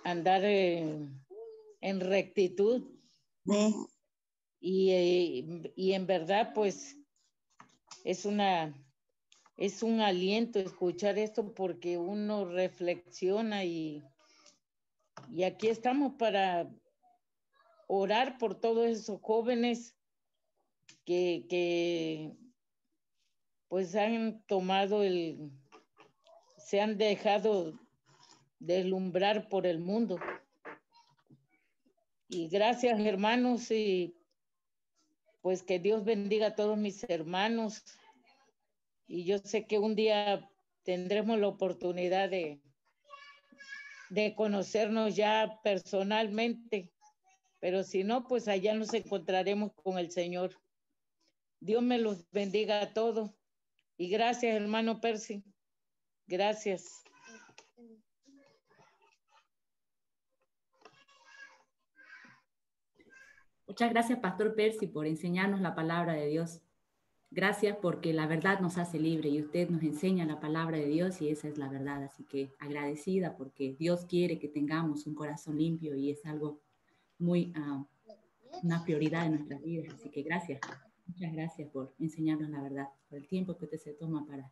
andar en, rectitud. Y, en verdad, pues, es una, es un aliento escuchar esto porque uno reflexiona y, y aquí estamos para orar por todos esos jóvenes que, que pues han tomado el, se han dejado deslumbrar por el mundo. Y gracias hermanos y pues que Dios bendiga a todos mis hermanos. Y yo sé que un día tendremos la oportunidad de, de conocernos ya personalmente, pero si no, pues allá nos encontraremos con el Señor. Dios me los bendiga a todos. Y gracias, hermano Percy. Gracias. Muchas gracias, Pastor Percy, por enseñarnos la palabra de Dios. Gracias porque la verdad nos hace libre y usted nos enseña la palabra de Dios y esa es la verdad. Así que agradecida porque Dios quiere que tengamos un corazón limpio y es algo muy, ah, una prioridad de nuestras vidas. Así que gracias, muchas gracias por enseñarnos la verdad, por el tiempo que usted se toma para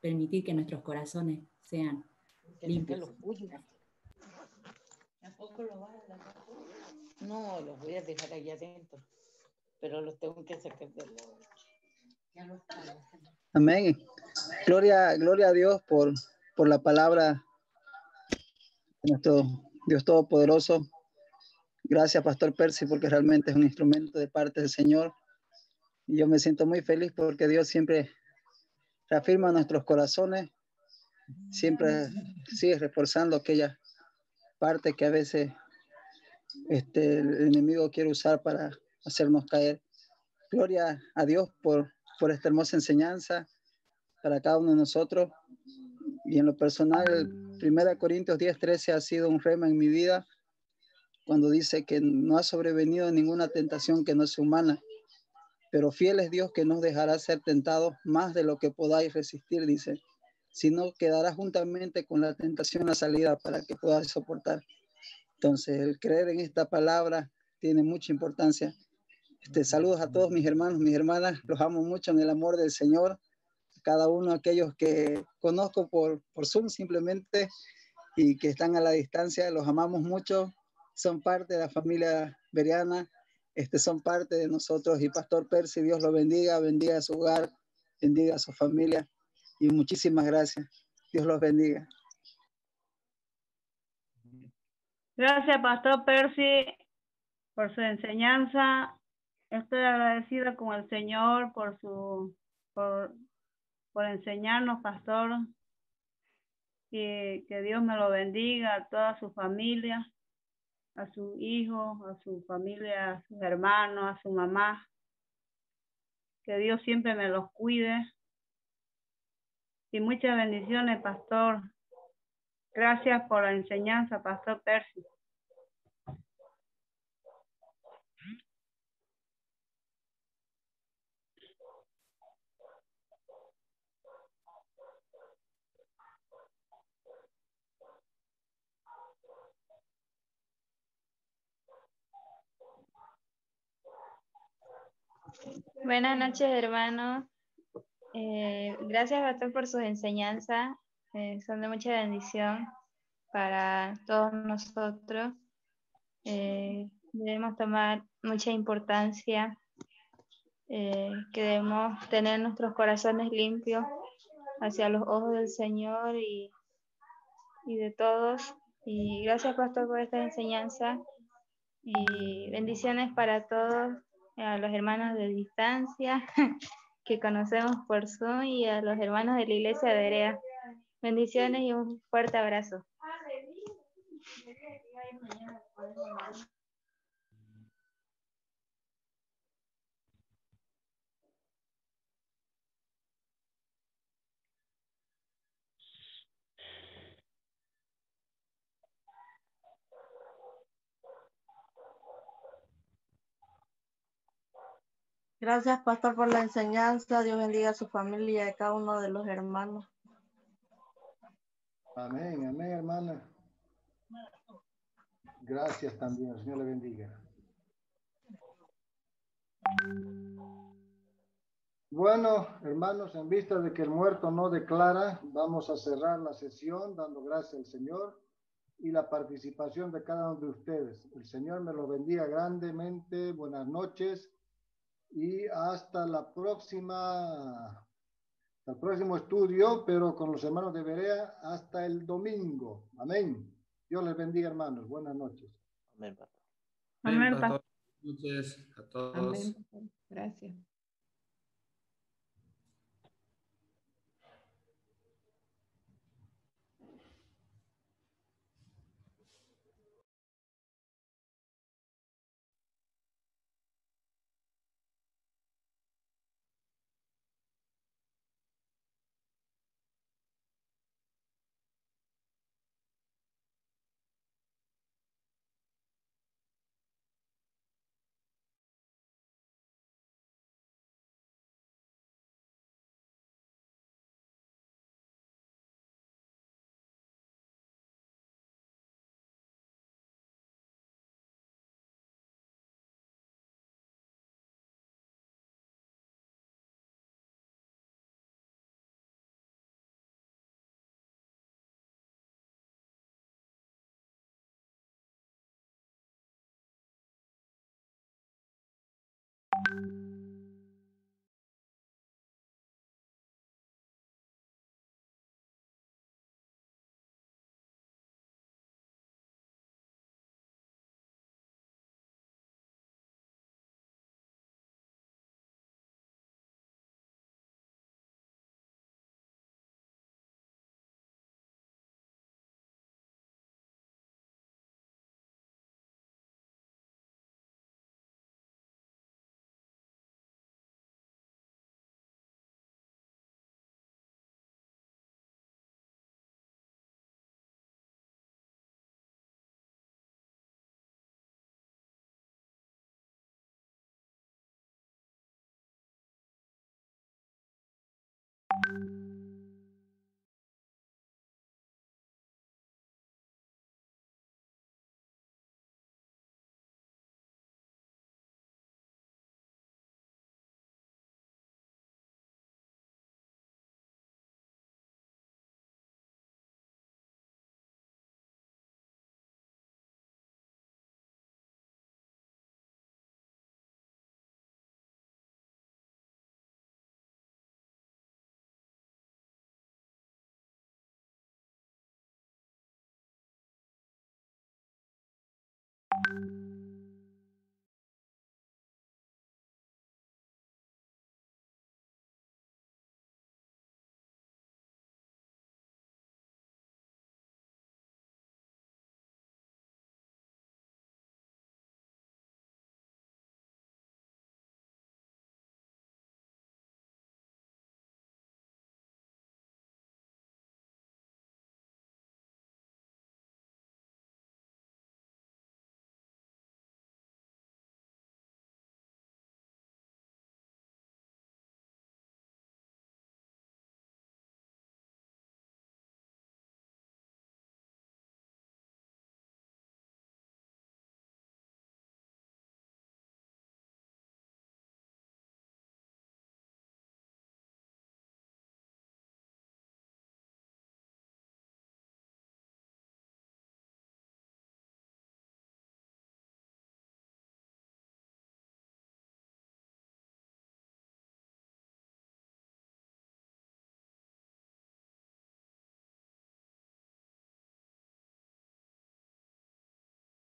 permitir que nuestros corazones sean limpios. Tampoco lo a no, los voy a dejar allá adentro, pero los tengo que sacar de Amén. Gloria, gloria a Dios por, por la palabra de nuestro Dios Todopoderoso. Gracias, Pastor Percy, porque realmente es un instrumento de parte del Señor. Y yo me siento muy feliz porque Dios siempre reafirma nuestros corazones, siempre sigue reforzando aquella parte que a veces este, el enemigo quiere usar para hacernos caer. Gloria a Dios por, por esta hermosa enseñanza para cada uno de nosotros. Y en lo personal, 1 Corintios 10:13 ha sido un rema en mi vida cuando dice que no ha sobrevenido ninguna tentación que no sea humana, pero fiel es Dios que nos dejará ser tentados más de lo que podáis resistir, dice, sino quedará juntamente con la tentación la salida para que puedas soportar. Entonces, el creer en esta palabra tiene mucha importancia. Este, saludos a todos mis hermanos, mis hermanas, los amo mucho en el amor del Señor, cada uno aquellos que conozco por, por Zoom simplemente y que están a la distancia, los amamos mucho, son parte de la familia veriana, este, son parte de nosotros y Pastor Percy, Dios lo bendiga, bendiga su hogar, bendiga su familia y muchísimas gracias. Dios los bendiga. Gracias, Pastor Percy, por su enseñanza. Estoy agradecida con el Señor por su por, enseñarnos, Pastor. Que, que Dios me lo bendiga a toda su familia, a su hijo, a su familia, a sus hermanos, a su mamá. Que Dios siempre me los cuide. Y muchas bendiciones, Pastor. Gracias por la enseñanza, Pastor Percy. Buenas noches, hermano. Eh, gracias, Pastor, por sus enseñanzas. Eh, son de mucha bendición para todos nosotros. Eh, debemos tomar mucha importancia, eh, que debemos tener nuestros corazones limpios hacia los ojos del Señor y, y de todos. Y gracias, Pastor, por esta enseñanza. Y bendiciones para todos, a los hermanos de distancia <laughs> que conocemos por Zoom y a los hermanos de la iglesia de Erea. Bendiciones y un fuerte abrazo. Gracias, pastor, por la enseñanza. Dios bendiga a su familia y a cada uno de los hermanos. Amén, amén, hermana. Gracias también. El Señor le bendiga. Bueno, hermanos, en vista de que el muerto no declara, vamos a cerrar la sesión dando gracias al Señor y la participación de cada uno de ustedes. El Señor me lo bendiga grandemente. Buenas noches y hasta la próxima al próximo estudio, pero con los hermanos de Berea hasta el domingo. Amén. Dios les bendiga, hermanos. Buenas noches. Amén, Amén, Buenas noches a todos. Gracias. Thank you. you